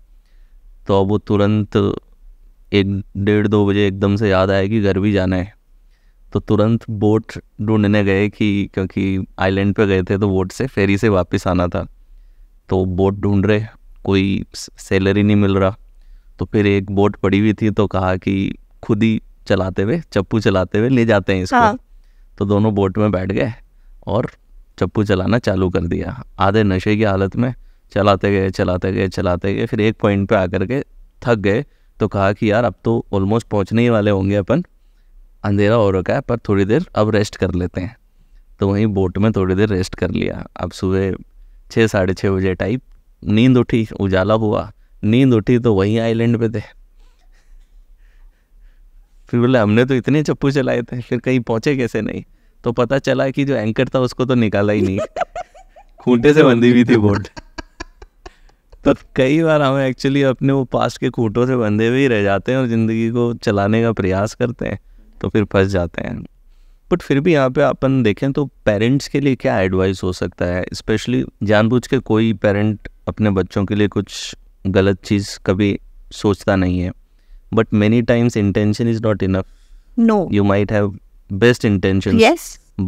तो अब वो तुरंत एक डेढ़ दो बजे एकदम से याद आया कि घर भी जाना है तो तुरंत बोट ढूंढने गए कि क्योंकि आइलैंड पे गए थे तो बोट से फेरी से वापस आना था तो बोट ढूंढ रहे कोई सैलरी नहीं मिल रहा तो फिर एक बोट पड़ी हुई थी तो कहा कि खुद ही चलाते हुए चप्पू चलाते हुए ले जाते हैं इसको हाँ। तो दोनों बोट में बैठ गए और चप्पू चलाना चालू कर दिया आधे नशे की हालत में चलाते गए चलाते गए चलाते गए फिर एक पॉइंट पे आकर के थक गए तो कहा कि यार अब तो ऑलमोस्ट पहुंचने ही वाले होंगे अपन अंधेरा हो रखा है पर थोड़ी देर अब रेस्ट कर लेते हैं तो वहीं बोट में थोड़ी देर रेस्ट कर लिया अब सुबह छः साढ़े छः बजे टाइप नींद उठी उजाला हुआ नींद उठी तो वहीं आइलैंड पे थे फिर बोले हमने तो इतने चप्पू चलाए थे फिर कहीं पहुँचे कैसे नहीं तो पता चला कि जो एंकर था उसको तो निकाला ही नहीं *laughs* खूंटे से बंधी हुई थी बोट तो कई बार हम एक्चुअली अपने वो पास्ट के खूटों से बंधे हुए ही रह जाते हैं और ज़िंदगी को चलाने का प्रयास करते हैं तो फिर फंस जाते हैं बट फिर भी यहाँ पे अपन देखें तो पेरेंट्स के लिए क्या एडवाइस हो सकता है स्पेशली जानबूझ के कोई पेरेंट अपने बच्चों के लिए कुछ गलत चीज़ कभी सोचता नहीं है but many times intention is not enough no you might have best intention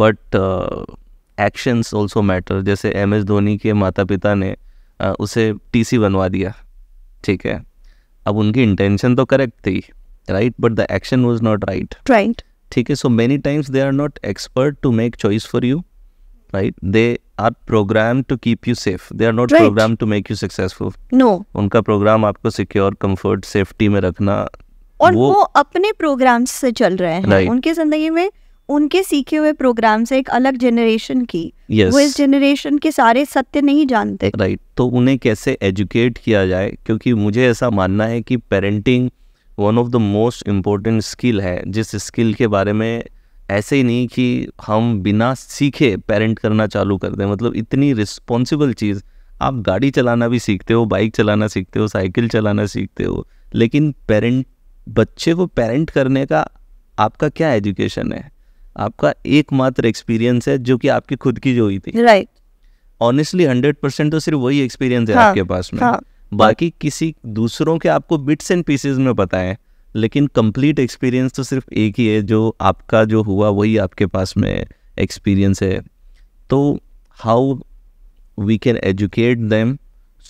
but actions also matter जैसे एम एस धोनी के माता पिता ने उसे टीसी बनवा दिया ठीक है अब उनकी इंटेंशन तो करेक्ट थी right but the action was not right right ठीक है so many times they are not expert to make choice for you right they are program to keep you safe they are not program to make you successful no उनका program आपको secure comfort safety में रखना और वो, वो अपने programme से चल रहे हैं right. उनकी जिंदगी में उनके सीखे हुए प्रोग्राम से एक अलग जनरेशन की yes. वो इस जनरेशन के सारे सत्य नहीं जानते राइट right. तो उन्हें कैसे एजुकेट किया जाए क्योंकि मुझे ऐसा मानना है कि parenting one of the most important skill है जिस स्किल के बारे में ऐसे ही नहीं कि हम बिना सीखे पेरेंट करना चालू कर दें मतलब इतनी रिस्पॉन्सिबल चीज़ आप गाड़ी चलाना भी सीखते हो बाइक चलाना सीखते हो साइकिल चलाना सीखते हो लेकिन पेरेंट बच्चे को पेरेंट करने का आपका क्या एजुकेशन है आपका एकमात्र एक्सपीरियंस है जो कि आपकी खुद की जो हुई थी राइट ऑनेस्टली हंड्रेड परसेंट तो सिर्फ वही एक्सपीरियंस है हाँ, आपके पास में हाँ, बाकी किसी दूसरों के आपको बिट्स एंड पीसेज में पता है लेकिन कंप्लीट एक्सपीरियंस तो सिर्फ एक ही है जो आपका जो हुआ वही आपके पास में एक्सपीरियंस है तो how we can educate them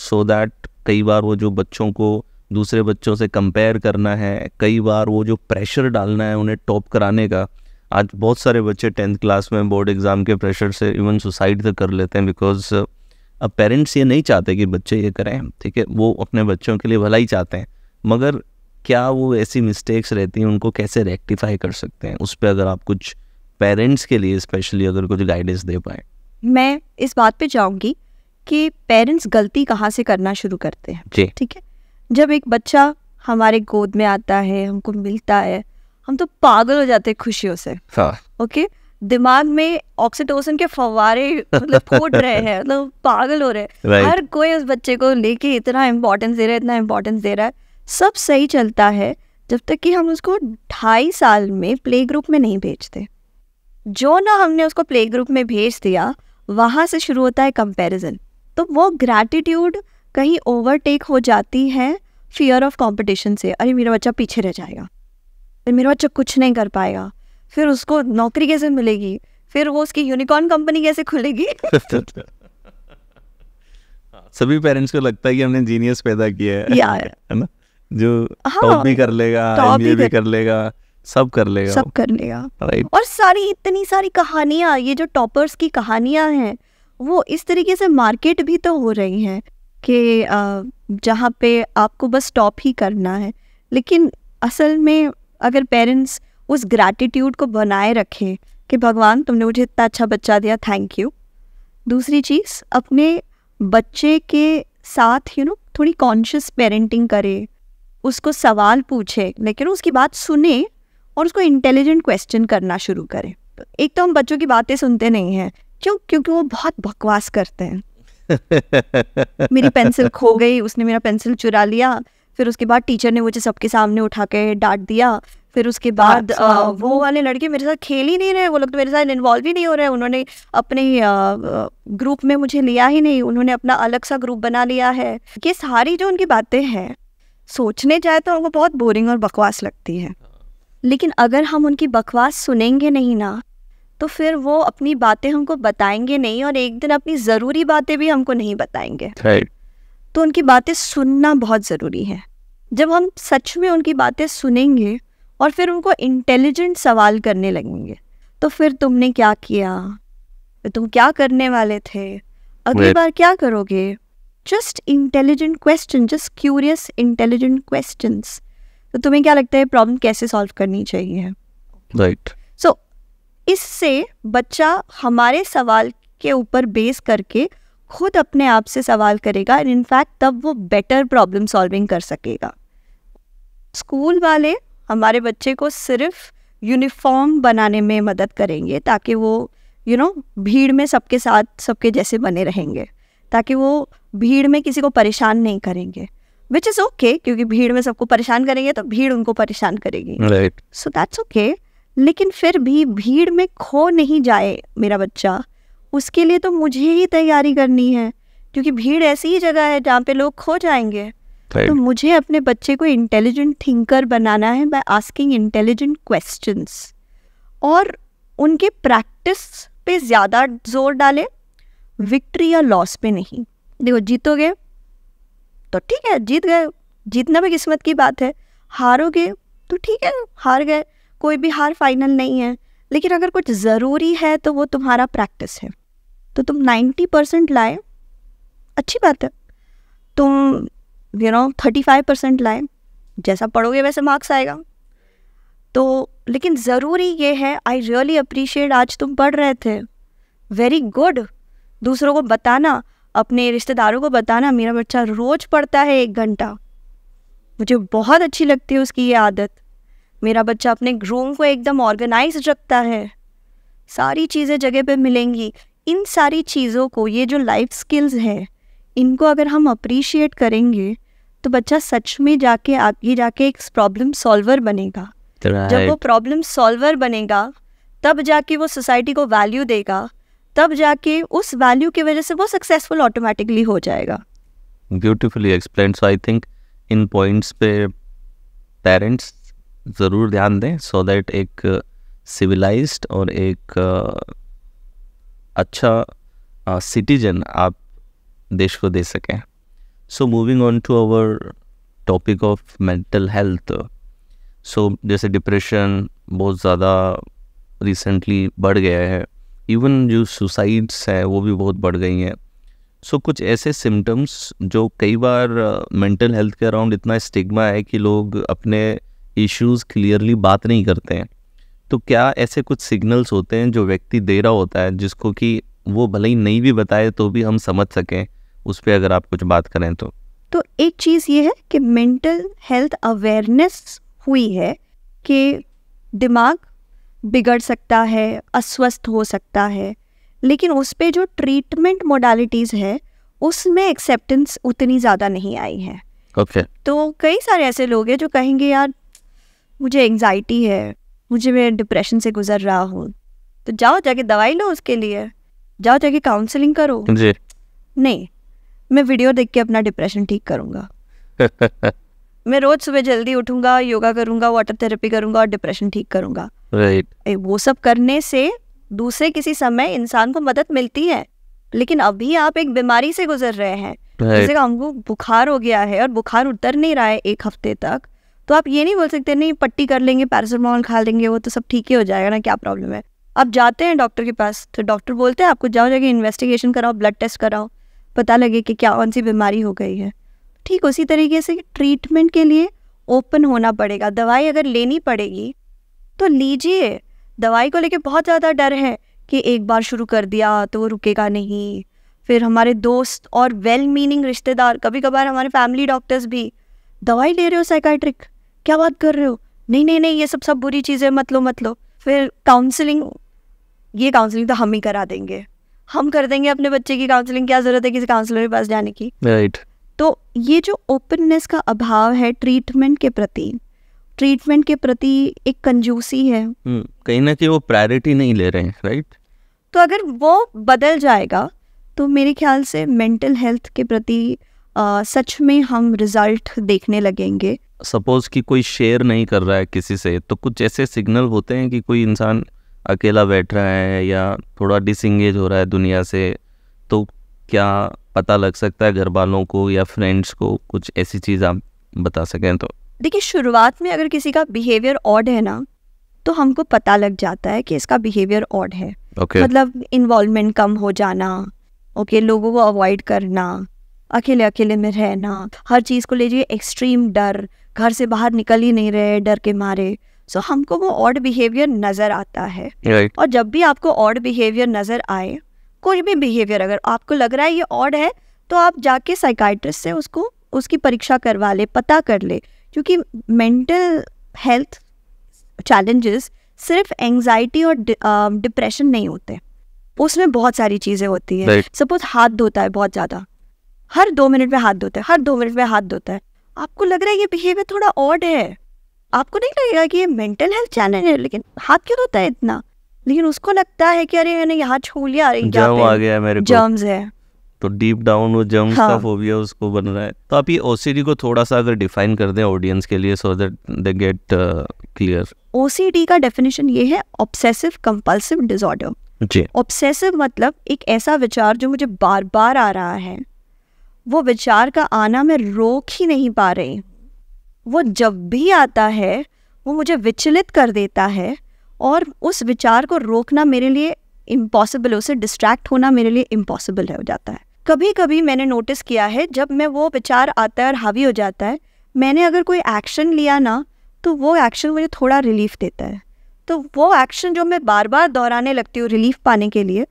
so that कई बार वो जो बच्चों को दूसरे बच्चों से कंपेयर करना है कई बार वो जो प्रेशर डालना है उन्हें टॉप कराने का आज बहुत सारे बच्चे टेंथ क्लास में बोर्ड एग्ज़ाम के प्रेशर से इवन सुसाइड तक तो कर लेते हैं बिकॉज uh, अब पेरेंट्स ये नहीं चाहते कि बच्चे ये करें ठीक है वो अपने बच्चों के लिए भला ही चाहते हैं मगर क्या वो ऐसी मिस्टेक्स रहती हैं उनको कैसे रेक्टिफाई कर सकते हैं उस पर अगर आप कुछ पेरेंट्स के लिए स्पेशली अगर कुछ गाइडेंस दे पाए मैं इस बात पे जाऊंगी कि पेरेंट्स गलती कहाँ से करना शुरू करते हैं ठीक है जब एक बच्चा हमारे गोद में आता है हमको मिलता है हम तो पागल हो जाते हैं खुशियों से हाँ। ओके दिमाग में ऑक्सीटोसिन के फवारे मतलब फूट रहे हैं मतलब पागल हो रहे हैं हर कोई उस बच्चे को लेके इतना इम्पोर्टेंस दे रहा है इतना इम्पोर्टेंस दे रहा है सब सही चलता है जब तक कि हम उसको ढाई साल में प्ले ग्रुप में नहीं भेजते जो ना हमने उसको प्ले ग्रुप में भेज दिया वहाँ से शुरू होता है कंपेरिजन तो वो ग्रैटिट्यूड कहीं ओवरटेक हो जाती है फियर ऑफ कॉम्पिटिशन से अरे मेरा बच्चा पीछे रह जाएगा फिर मेरा बच्चा कुछ नहीं कर पाएगा फिर उसको नौकरी कैसे मिलेगी फिर वो उसकी यूनिकॉर्न कंपनी कैसे खुलेगी *laughs* सभी पेरेंट्स को लगता है कि हमने जीनियस पैदा किया है यार *laughs* है ना जो हाँ, टॉप भी कर लेगा एमबीए भी कर लेगा सब कर लेगा सब कर लेगा right. और सारी इतनी सारी कहानियां ये जो टॉपर्स की कहानियां हैं वो इस तरीके से मार्केट भी तो हो रही हैं कि जहाँ पे आपको बस टॉप ही करना है लेकिन असल में अगर पेरेंट्स उस ग्रैटिट्यूड को बनाए रखें कि भगवान तुमने मुझे इतना अच्छा बच्चा दिया थैंक यू दूसरी चीज़ अपने बच्चे के साथ यू नो थोड़ी कॉन्शियस पेरेंटिंग करे उसको सवाल पूछे लेकिन उसकी बात सुने और उसको इंटेलिजेंट क्वेश्चन करना शुरू करें एक तो हम बच्चों की बातें सुनते नहीं हैं क्यों क्योंकि वो बहुत बकवास करते हैं मेरी पेंसिल खो गई उसने मेरा पेंसिल चुरा लिया फिर उसके बाद टीचर ने मुझे सबके सामने उठा के डांट दिया फिर उसके बाद आ, अच्छा। वो वाले लड़के मेरे साथ खेल ही नहीं रहे वो लोग तो मेरे साथ इन्वॉल्व ही नहीं हो रहे उन्होंने अपने ग्रुप में मुझे लिया ही नहीं उन्होंने अपना अलग सा ग्रुप बना लिया है ये सारी जो उनकी बातें हैं सोचने जाए तो उनको बहुत बोरिंग और बकवास लगती है लेकिन अगर हम उनकी बकवास सुनेंगे नहीं ना तो फिर वो अपनी बातें हमको बताएंगे नहीं और एक दिन अपनी ज़रूरी बातें भी हमको नहीं बताएंगे right. तो उनकी बातें सुनना बहुत ज़रूरी है जब हम सच में उनकी बातें सुनेंगे और फिर उनको इंटेलिजेंट सवाल करने लगेंगे तो फिर तुमने क्या किया तुम क्या करने वाले थे अगली बार क्या करोगे just intelligent question just curious intelligent question तो तुम्हें क्या लगता है प्रॉब्लम कैसे सॉल्व करनी चाहिए राइट सो इससे बच्चा हमारे सवाल के ऊपर बेस करके खुद अपने आप से सवाल करेगा एंड इनफैक्ट तब वो बेटर प्रॉब्लम सॉल्विंग कर सकेगा स्कूल वाले हमारे बच्चे को सिर्फ यूनिफॉर्म बनाने में मदद करेंगे ताकि वो यू you नो know, भीड़ में सबके साथ सबके जैसे बने रहेंगे ताकि वो भीड़ में किसी को परेशान नहीं करेंगे विच इज़ ओके क्योंकि भीड़ में सबको परेशान करेंगे तो भीड़ उनको परेशान करेगी सो दैट्स ओके लेकिन फिर भी भीड़ में खो नहीं जाए मेरा बच्चा उसके लिए तो मुझे ही तैयारी करनी है क्योंकि भीड़ ऐसी ही जगह है जहाँ पे लोग खो जाएंगे तो मुझे अपने बच्चे को इंटेलिजेंट थिंकर बनाना है बाय आस्किंग इंटेलिजेंट क्वेश्चंस और उनके प्रैक्टिस पे ज़्यादा जोर डाले विक्ट्री या लॉस पे नहीं देखो जीतोगे तो ठीक है जीत गए जीतना भी किस्मत की बात है हारोगे तो ठीक है हार गए कोई भी हार फाइनल नहीं है लेकिन अगर कुछ ज़रूरी है तो वो तुम्हारा प्रैक्टिस है तो तुम नाइन्टी परसेंट लाए अच्छी बात है तुम you know thirty five percent लाए जैसा पढ़ोगे वैसे मार्क्स आएगा तो लेकिन ज़रूरी ये है आई रियली अप्रिशिएट आज तुम पढ़ रहे थे वेरी गुड दूसरों को बताना अपने रिश्तेदारों को बताना मेरा बच्चा रोज़ पढ़ता है एक घंटा मुझे बहुत अच्छी लगती है उसकी ये आदत मेरा बच्चा अपने रूम को एकदम ऑर्गेनाइज रखता है सारी चीज़ें जगह पे मिलेंगी इन सारी चीज़ों को ये जो लाइफ स्किल्स हैं इनको अगर हम अप्रिशिएट करेंगे तो बच्चा सच में जाके आगे जाके एक प्रॉब्लम सॉल्वर बनेगा right. जब वो प्रॉब्लम सॉल्वर बनेगा तब जाके वो सोसाइटी को वैल्यू देगा तब जाके उस वैल्यू की वजह से वो सक्सेसफुल ऑटोमेटिकली हो जाएगा beautifully explain so I think in points पे पेरेंट्स ज़रूर ध्यान दें सो so दैट एक सिविलाइज्ड और एक अच्छा सिटीजन आप देश को दे सकें so moving on to our topic of mental health so जैसे डिप्रेशन बहुत ज़्यादा रिसेंटली बढ़ गया है इवन जो सुसाइड्स हैं वो भी बहुत बढ़ गई हैं सो so, कुछ ऐसे सिम्टम्स जो कई बार मेंटल हेल्थ के अराउंड इतना स्टिग्मा है कि लोग अपने इश्यूज क्लियरली बात नहीं करते हैं तो क्या ऐसे कुछ सिग्नल्स होते हैं जो व्यक्ति दे रहा होता है जिसको कि वो भले ही नहीं भी बताए तो भी हम समझ सकें उस पर अगर आप कुछ बात करें तो तो एक चीज़ ये है कि मेंटल हेल्थ अवेयरनेस हुई है कि दिमाग बिगड़ सकता है अस्वस्थ हो सकता है लेकिन उस पर जो ट्रीटमेंट मोडालिटीज़ है उसमें एक्सेप्टेंस उतनी ज़्यादा नहीं आई है okay. तो कई सारे ऐसे लोग हैं जो कहेंगे यार मुझे एंगजाइटी है मुझे मैं डिप्रेशन से गुजर रहा हूँ तो जाओ जाके दवाई लो उसके लिए जाओ जाके काउंसलिंग करो जी नहीं मैं वीडियो देख के अपना डिप्रेशन ठीक करूँगा *laughs* मैं रोज सुबह जल्दी उठूंगा योगा करूंगा वाटर थेरेपी करूंगा और डिप्रेशन ठीक करूंगा राइट right. वो सब करने से दूसरे किसी समय इंसान को मदद मिलती है लेकिन अभी आप एक बीमारी से गुजर रहे हैं right. जैसे हमको बुखार हो गया है और बुखार उतर नहीं रहा है एक हफ्ते तक तो आप ये नहीं बोल सकते नहीं पट्टी कर लेंगे पैरासीटामोल खा लेंगे वो तो सब ठीक ही हो जाएगा ना क्या प्रॉब्लम है आप जाते हैं डॉक्टर के पास तो डॉक्टर बोलते हैं आपको जाओ जाके इन्वेस्टिगेशन कराओ ब्लड टेस्ट कराओ पता लगे कि क्या कौन सी बीमारी हो गई है ठीक उसी तरीके से ट्रीटमेंट के लिए ओपन होना पड़ेगा दवाई अगर लेनी पड़ेगी तो लीजिए दवाई को लेके बहुत ज़्यादा डर है कि एक बार शुरू कर दिया तो वो रुकेगा नहीं फिर हमारे दोस्त और वेल मीनिंग रिश्तेदार कभी कभार हमारे फैमिली डॉक्टर्स भी दवाई ले रहे हो साइकाट्रिक क्या बात कर रहे हो नहीं नहीं नहीं ये सब सब बुरी चीज़ें मत लो मत लो फिर काउंसलिंग ये काउंसलिंग तो हम ही करा देंगे हम कर देंगे अपने बच्चे की काउंसलिंग क्या ज़रूरत है किसी काउंसलर के पास जाने की राइट right. तो ये जो ओपननेस का अभाव है ट्रीटमेंट के प्रति ट्रीटमेंट के प्रति एक कंजूसी है हम्म, कहीं ना कहीं वो प्रायोरिटी नहीं ले रहे हैं राइट तो अगर वो बदल जाएगा तो मेरे ख्याल से मेंटल हेल्थ के प्रति सच में हम रिजल्ट देखने लगेंगे सपोज कि कोई शेयर नहीं कर रहा है किसी से तो कुछ ऐसे सिग्नल होते हैं कि कोई इंसान अकेला बैठ रहा है या थोड़ा डिसंगेज हो रहा है दुनिया से तो क्या पता लग सकता है घर वालों को या फ्रेंड्स को कुछ ऐसी चीज़ आप बता सकें तो देखिए शुरुआत में अगर किसी का बिहेवियर ऑड है ना तो हमको पता लग जाता है कि इसका बिहेवियर ऑड है okay. मतलब इन्वॉल्वमेंट कम हो जाना ओके okay, लोगों को अवॉइड करना अकेले अकेले में रहना हर चीज़ को ले लीजिए एक्सट्रीम डर घर से बाहर निकल ही नहीं रहे डर के मारे सो so, हमको वो ऑड बिहेवियर नज़र आता है right. और जब भी आपको ऑड बिहेवियर नज़र आए कोई भी बिहेवियर अगर आपको लग रहा है ये ऑड है तो आप जाके साइकाइट्रिस्ट से उसको उसकी परीक्षा करवा ले पता कर ले क्योंकि मेंटल हेल्थ चैलेंजेस सिर्फ एंग्जाइटी और डिप्रेशन um, नहीं होते उसमें बहुत सारी चीज़ें होती है सपोज हाथ धोता है बहुत ज़्यादा हर दो मिनट में हाथ धोता है हर दो मिनट में हाथ धोता है आपको लग रहा है ये बिहेवियर थोड़ा ऑड है आपको नहीं लगेगा कि ये मेंटल हेल्थ चैनल है लेकिन हाथ क्यों धोता है इतना लेकिन उसको लगता है कि अरे मैंने यहाँ छू लिया अरे जर्म आ गया मेरे जर्म्स है तो डीप डाउन वो जर्म हाँ. का फोबिया उसको बन रहा है तो आप ये ओसीडी को थोड़ा सा अगर डिफाइन कर दें ऑडियंस के लिए so that they get clear OCD का डेफिनेशन ये है ऑब्सेसिव कंपल्सिव डिसऑर्डर जी ऑब्सेसिव मतलब एक ऐसा विचार जो मुझे बार बार आ रहा है वो विचार का आना मैं रोक ही नहीं पा रही वो जब भी आता है वो मुझे विचलित कर देता है और उस विचार को रोकना मेरे लिए इम्पॉसिबल है उसे डिस्ट्रैक्ट होना मेरे लिए इम्पॉसिबल हो जाता है कभी कभी मैंने नोटिस किया है जब मैं वो विचार आता है और हावी हो जाता है मैंने अगर कोई एक्शन लिया ना तो वो एक्शन मुझे थोड़ा रिलीफ देता है तो वो एक्शन जो मैं बार बार दोहराने लगती हूँ रिलीफ पाने के लिए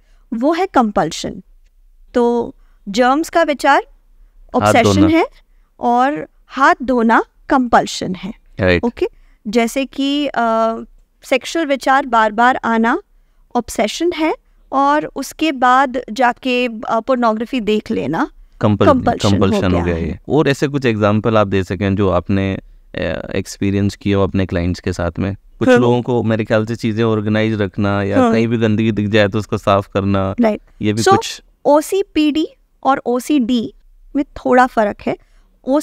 वो है कंपल्शन तो जर्म्स का विचार ऑब्सेशन है और हाथ धोना कंपल्शन है ओके okay? जैसे कि सेक्सुअल विचार बार बार आना ऑब्सेशन है और उसके बाद जाके पोर्नोग्राफी देख लेना कंपल्शन हो गया है। और ऐसे कुछ एग्जांपल आप दे सकें जो आपने एक्सपीरियंस किया हो अपने क्लाइंट्स के साथ में कुछ हाँ। लोगों को मेरे ख्याल से चीजें ऑर्गेनाइज रखना या हाँ। कहीं भी गंदगी दिख जाए तो उसको साफ करना ये भी so, कुछ ओसीपीडी और ओसीडी में थोड़ा फ़र्क है ओ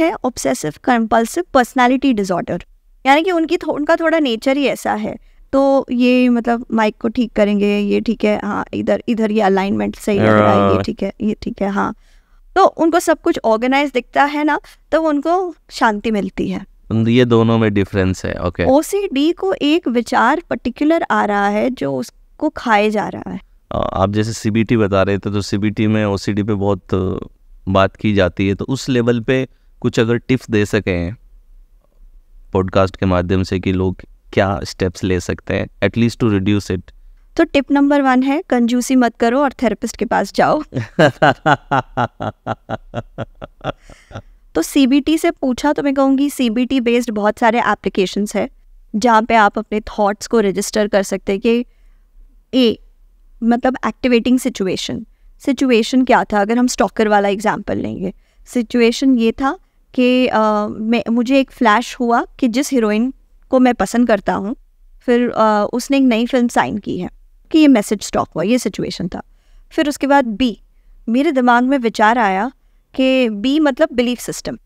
है ऑब्सेसिव कंपल्सिव पर्सनैलिटी डिजॉर्डर यानी कि उनकी थो, उनका थोड़ा नेचर ही ऐसा है तो ये मतलब माइक को ठीक करेंगे ये ठीक है हाँ इधर इधर ये अलाइनमेंट सही लग रहा है ये ठीक है ये ठीक है हाँ तो उनको सब कुछ ऑर्गेनाइज दिखता है ना तो उनको शांति मिलती है ये दोनों में डिफरेंस है ओके ओसीडी को एक विचार पर्टिकुलर आ रहा है जो उसको खाए जा रहा है आप जैसे सीबीटी बता रहे थे तो सीबीटी में ओसीडी पे बहुत बात की जाती है तो उस लेवल पे कुछ अगर टिप्स दे सकें पॉडकास्ट के माध्यम से कि लोग क्या स्टेप्स ले सकते हैं एटलीस्ट टू रिड्यूस इट तो टिप नंबर वन है कंजूसी मत करो और थेरेपिस्ट के पास जाओ तो सीबीटी से पूछा तो मैं कहूँगी सीबीटी बेस्ड बहुत सारे एप्लीकेशन है जहाँ पे आप अपने थॉट्स को रजिस्टर कर सकते हैं कि ए मतलब एक्टिवेटिंग सिचुएशन सिचुएशन क्या था अगर हम स्टॉकर वाला एग्जाम्पल लेंगे सिचुएशन ये था कि मैं मुझे एक फ्लैश हुआ कि जिस हीरोइन को मैं पसंद करता हूँ फिर आ, उसने एक नई फिल्म साइन की है कि ये मैसेज स्टॉक हुआ ये सिचुएशन था फिर उसके बाद बी मेरे दिमाग में विचार आया कि बी मतलब बिलीफ सिस्टम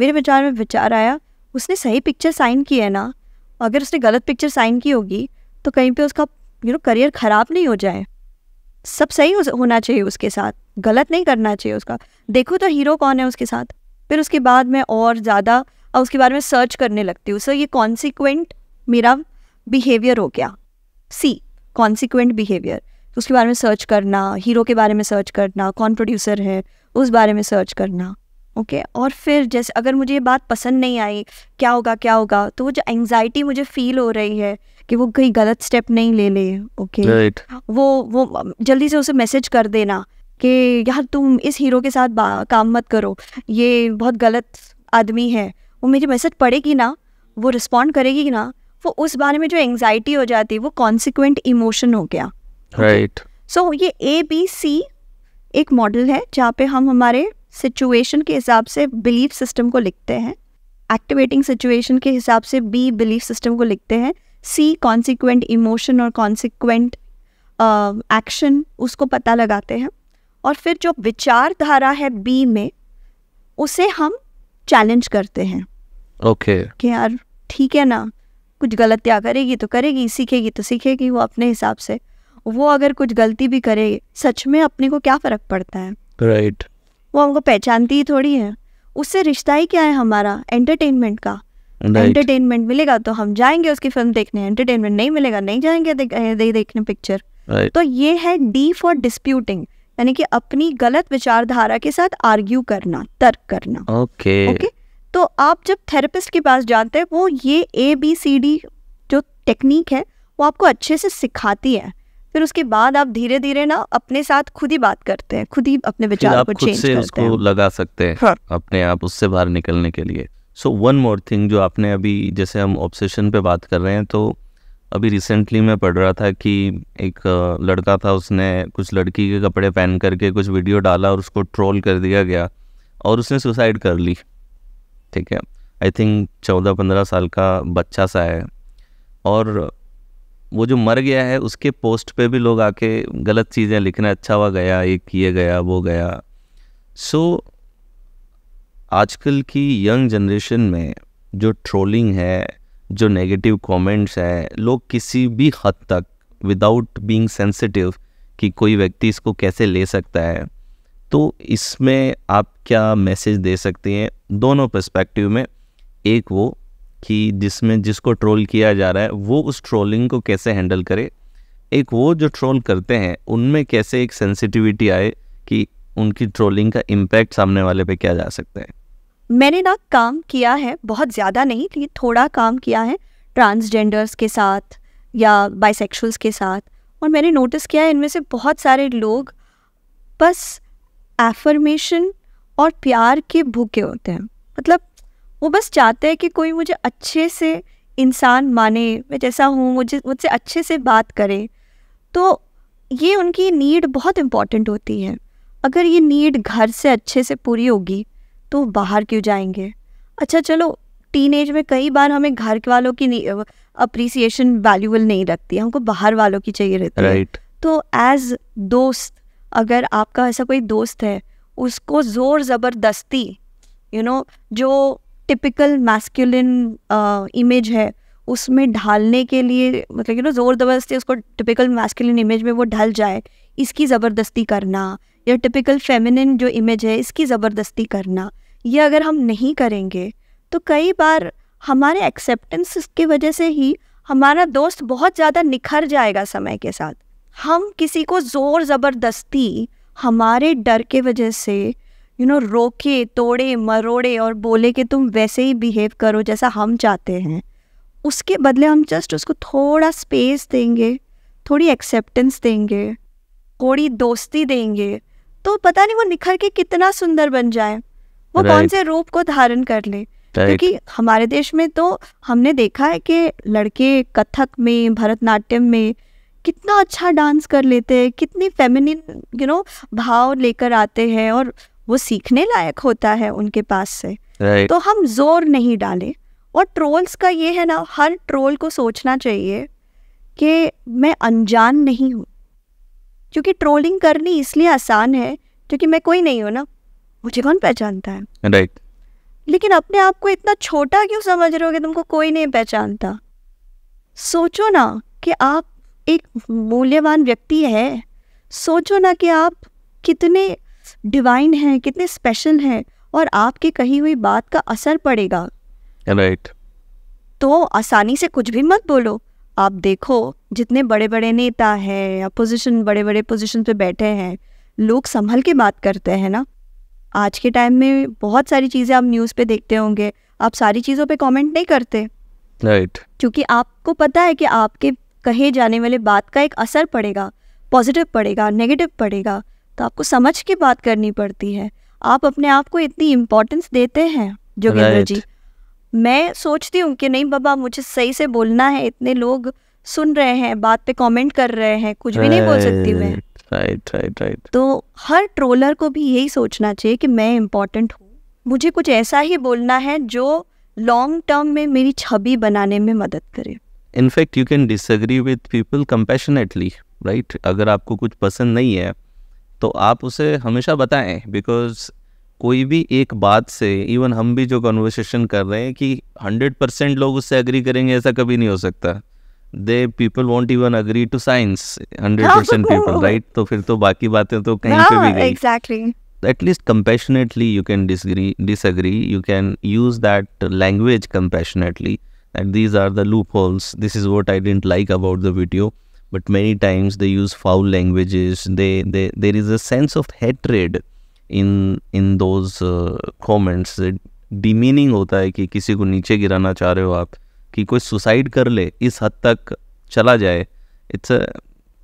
मेरे विचार में विचार आया उसने सही पिक्चर साइन की है ना अगर उसने गलत पिक्चर साइन की होगी तो कहीं पे उसका यू नो करियर ख़राब नहीं हो जाए सब सही होना चाहिए उसके साथ गलत नहीं करना चाहिए उसका देखो तो हीरो कौन है उसके साथ फिर उसके बाद मैं और ज़्यादा उसके बारे में सर्च करने लगती हूँ सर ये कॉन्सिक्वेंट मेरा बिहेवियर हो गया सी कॉन्सिक्वेंट बिहेवियर उसके बारे में सर्च करना हीरो के बारे में सर्च करना कौन प्रोड्यूसर है उस बारे में सर्च करना ओके okay? और फिर जैसे अगर मुझे ये बात पसंद नहीं आई क्या होगा क्या होगा तो वो जो एंग्जाइटी मुझे फील हो रही है कि वो कहीं गलत स्टेप नहीं ले ले ओके okay? right. वो वो जल्दी से उसे मैसेज कर देना कि यार तुम इस हीरो के साथ काम मत करो ये बहुत गलत आदमी है वो मेरी मैसेज पढ़ेगी ना वो रिस्पॉन्ड करेगी ना वो उस बारे में जो एंगजाइटी हो जाती है वो कॉन्सिक्वेंट इमोशन हो गया राइट okay? सो so, ये ए बी सी एक मॉडल है जहाँ पे हम हमारे सिचुएशन के हिसाब से बिलीफ सिस्टम को लिखते हैं एक्टिवेटिंग सिचुएशन के हिसाब से बी बिलीफ सिस्टम को लिखते हैं सी कॉन्सिक्वेंट इमोशन और कॉन्सिक्वेंट एक्शन उसको पता लगाते हैं और फिर जो विचारधारा है बी में उसे हम चैलेंज करते हैं ओके okay. यार ठीक है ना कुछ गलतियाँ करेगी तो करेगी सीखेगी तो सीखेगी वो अपने हिसाब से वो अगर कुछ गलती भी करे सच में अपने को क्या फ़र्क पड़ता है राइट right. वो हमको पहचानती ही थोड़ी है उससे रिश्ता ही क्या है हमारा एंटरटेनमेंट का एंटरटेनमेंट मिलेगा तो हम जाएंगे उसकी फिल्म देखने एंटरटेनमेंट नहीं मिलेगा नहीं जाएंगे देखने पिक्चर तो ये है डी फॉर डिस्प्यूटिंग यानी कि अपनी गलत विचारधारा के साथ आर्ग्यू करना तर्क करना ओके okay. तो आप जब थेरेपिस्ट के पास जाते हैं वो ये ए बी सी डी जो टेक्निक है वो आपको अच्छे से सिखाती है फिर उसके बाद आप धीरे धीरे ना अपने साथ खुद ही बात करते हैं खुद ही अपने विचार को चेंज करते हैं लगा सकते हैं हाँ। अपने आप उससे बाहर निकलने के लिए सो वन मोर थिंग जो आपने अभी जैसे हम ऑब्सेशन पे बात कर रहे हैं तो अभी रिसेंटली मैं पढ़ रहा था कि एक लड़का था उसने कुछ लड़की के कपड़े पहन करके कुछ वीडियो डाला और उसको ट्रोल कर दिया गया और उसने सुसाइड कर ली ठीक है आई थिंक चौदह पंद्रह साल का बच्चा सा है और वो जो मर गया है उसके पोस्ट पे भी लोग आके गलत चीज़ें लिखना अच्छा हुआ गया ये किए गया वो गया सो so, आजकल की यंग जनरेशन में जो ट्रोलिंग है जो नेगेटिव कमेंट्स है लोग किसी भी हद तक विदाउट बीइंग सेंसिटिव कि कोई व्यक्ति इसको कैसे ले सकता है तो इसमें आप क्या मैसेज दे सकते हैं दोनों पर्सपेक्टिव में एक वो कि जिसमें जिसको ट्रोल किया जा रहा है वो उस ट्रोलिंग को कैसे हैंडल करे एक वो जो ट्रोल करते हैं उनमें कैसे एक सेंसिटिविटी आए कि उनकी ट्रोलिंग का इम्पैक्ट सामने वाले पे क्या जा सकता है मैंने ना काम किया है बहुत ज़्यादा नहीं लेकिन थोड़ा काम किया है ट्रांसजेंडर्स के साथ या बाइसेक्शुअल्स के साथ और मैंने नोटिस किया है इनमें से बहुत सारे लोग बस एफर्मेशन और प्यार के भूखे होते हैं मतलब वो बस चाहते हैं कि कोई मुझे अच्छे से इंसान माने मैं जैसा हूँ मुझे मुझसे अच्छे से बात करे तो ये उनकी नीड बहुत इम्पॉर्टेंट होती है अगर ये नीड घर से अच्छे से पूरी होगी तो बाहर क्यों जाएंगे अच्छा चलो टीन में कई बार हमें घर वालों की अप्रिसिएशन वैल्यूबल नहीं रखती हमको बाहर वालों की चाहिए रहती right. है तो एज दोस्त अगर आपका ऐसा कोई दोस्त है उसको ज़ोर ज़बरदस्ती यू नो जो टिपिकल मैस्कुलिन इमेज है उसमें ढालने के लिए मतलब यू नो ज़ोर ज़बरदस्ती उसको टिपिकल मैस्कुलिन इमेज में वो ढल जाए इसकी ज़बरदस्ती करना या टिपिकल फेमिनिन जो इमेज है इसकी ज़बरदस्ती करना ये अगर हम नहीं करेंगे तो कई बार हमारे एक्सेप्टेंस की वजह से ही हमारा दोस्त बहुत ज़्यादा निखर जाएगा समय के साथ हम किसी को ज़ोर ज़बरदस्ती हमारे डर के वजह से यू नो रोके तोड़े मरोड़े और बोले कि तुम वैसे ही बिहेव करो जैसा हम चाहते हैं उसके बदले हम जस्ट उसको थोड़ा स्पेस देंगे थोड़ी एक्सेप्टेंस देंगे थोड़ी दोस्ती देंगे तो पता नहीं वो निखर के कितना सुंदर बन जाए वो right. कौन से रूप को धारण कर ले right. क्योंकि हमारे देश में तो हमने देखा है कि लड़के कथक में भरतनाट्यम में कितना अच्छा डांस कर लेते हैं कितनी फेमिनिन यू नो भाव लेकर आते हैं और वो सीखने लायक होता है उनके पास से right. तो हम जोर नहीं डालें और ट्रोल्स का ये है ना हर ट्रोल को सोचना चाहिए कि मैं अनजान नहीं हूँ क्योंकि ट्रोलिंग करनी इसलिए आसान है क्योंकि मैं कोई नहीं हूँ ना मुझे कौन पहचानता है राइट right. लेकिन अपने आप को इतना छोटा क्यों समझ रहे हो कि तुमको कोई नहीं पहचानता सोचो ना कि आप एक मूल्यवान व्यक्ति है सोचो ना कि आप कितने डिवाइन हैं कितने स्पेशल हैं और आपकी कही हुई बात का असर पड़ेगा राइट right. तो आसानी से कुछ भी मत बोलो आप देखो जितने बड़े बड़े नेता हैं या बड़े बड़े पोजिशन पे बैठे हैं लोग संभल के बात करते हैं ना आज के टाइम में बहुत सारी चीज़ें आप न्यूज़ पे देखते होंगे आप सारी चीज़ों पे कमेंट नहीं करते राइट क्योंकि आपको पता है कि आपके कहे जाने वाले बात का एक असर पड़ेगा पॉजिटिव पड़ेगा नेगेटिव पड़ेगा तो आपको समझ के बात करनी पड़ती है आप अपने आप को इतनी इम्पोर्टेंस देते हैं जोगेंद्र right. जी मैं सोचती हूँ कि नहीं बाबा मुझे सही से बोलना है इतने लोग सुन रहे हैं बात पे कमेंट कर रहे हैं कुछ भी नहीं बोल सकती मैं राइट राइट राइट तो हर ट्रोलर को भी यही सोचना चाहिए कि मैं इम्पोर्टेंट हूँ मुझे कुछ ऐसा ही बोलना है जो लॉन्ग टर्म में मेरी छवि बनाने में मदद करे in fact you can disagree with people compassionately right अगर आपको कुछ पसंद नहीं है तो आप उसे हमेशा बताएं बिकॉज कोई भी एक बात से इवन हम भी जो कन्वर्सेशन कर रहे हैं कि हंड्रेड परसेंट लोग उससे अग्री करेंगे ऐसा कभी नहीं हो सकता they people won't even agree to science hundred percent people right तो फिर तो बाकी बातें तो कहीं no, हाँ, पे भी गई exactly at least compassionately you can disagree disagree you can use that language compassionately that these are the loopholes this is what I didn't like about the video but many times they use foul languages there is a sense of hatred in in those comments demeaning होता है कि किसी को नीचे गिराना चाह रहे हो आप कि कोई सुसाइड कर ले इस हद तक चला जाए it's a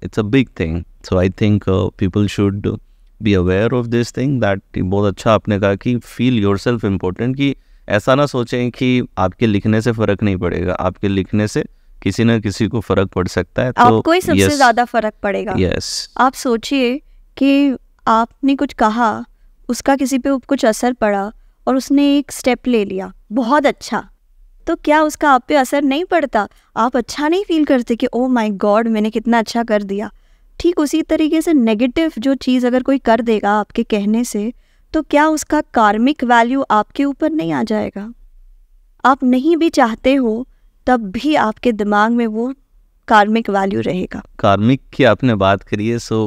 it's a big thing so I think people should be aware of this thing that बहुत अच्छा आपने कहा कि फील योर सेल्फ इम्पोर्टेंट कि ऐसा ना सोचें कि आपके लिखने से फ़र्क नहीं पड़ेगा आपके लिखने से किसी ना किसी को फ़र्क पड़ सकता है तो आपको ही सबसे yes, ज़्यादा फ़र्क पड़ेगा यस yes. आप सोचिए कि आपने कुछ कहा उसका किसी पे कुछ असर पड़ा और उसने एक स्टेप ले लिया बहुत अच्छा तो क्या उसका आप पे असर नहीं पड़ता आप अच्छा नहीं फील करते कि ओ माय गॉड मैंने कितना अच्छा कर दिया ठीक उसी तरीके से नेगेटिव जो चीज़ अगर कोई कर देगा आपके कहने से तो क्या उसका कार्मिक वैल्यू आपके ऊपर नहीं आ जाएगा आप नहीं भी चाहते हो तब भी आपके दिमाग में वो कार्मिक वैल्यू रहेगा कार्मिक की आपने बात करी है सो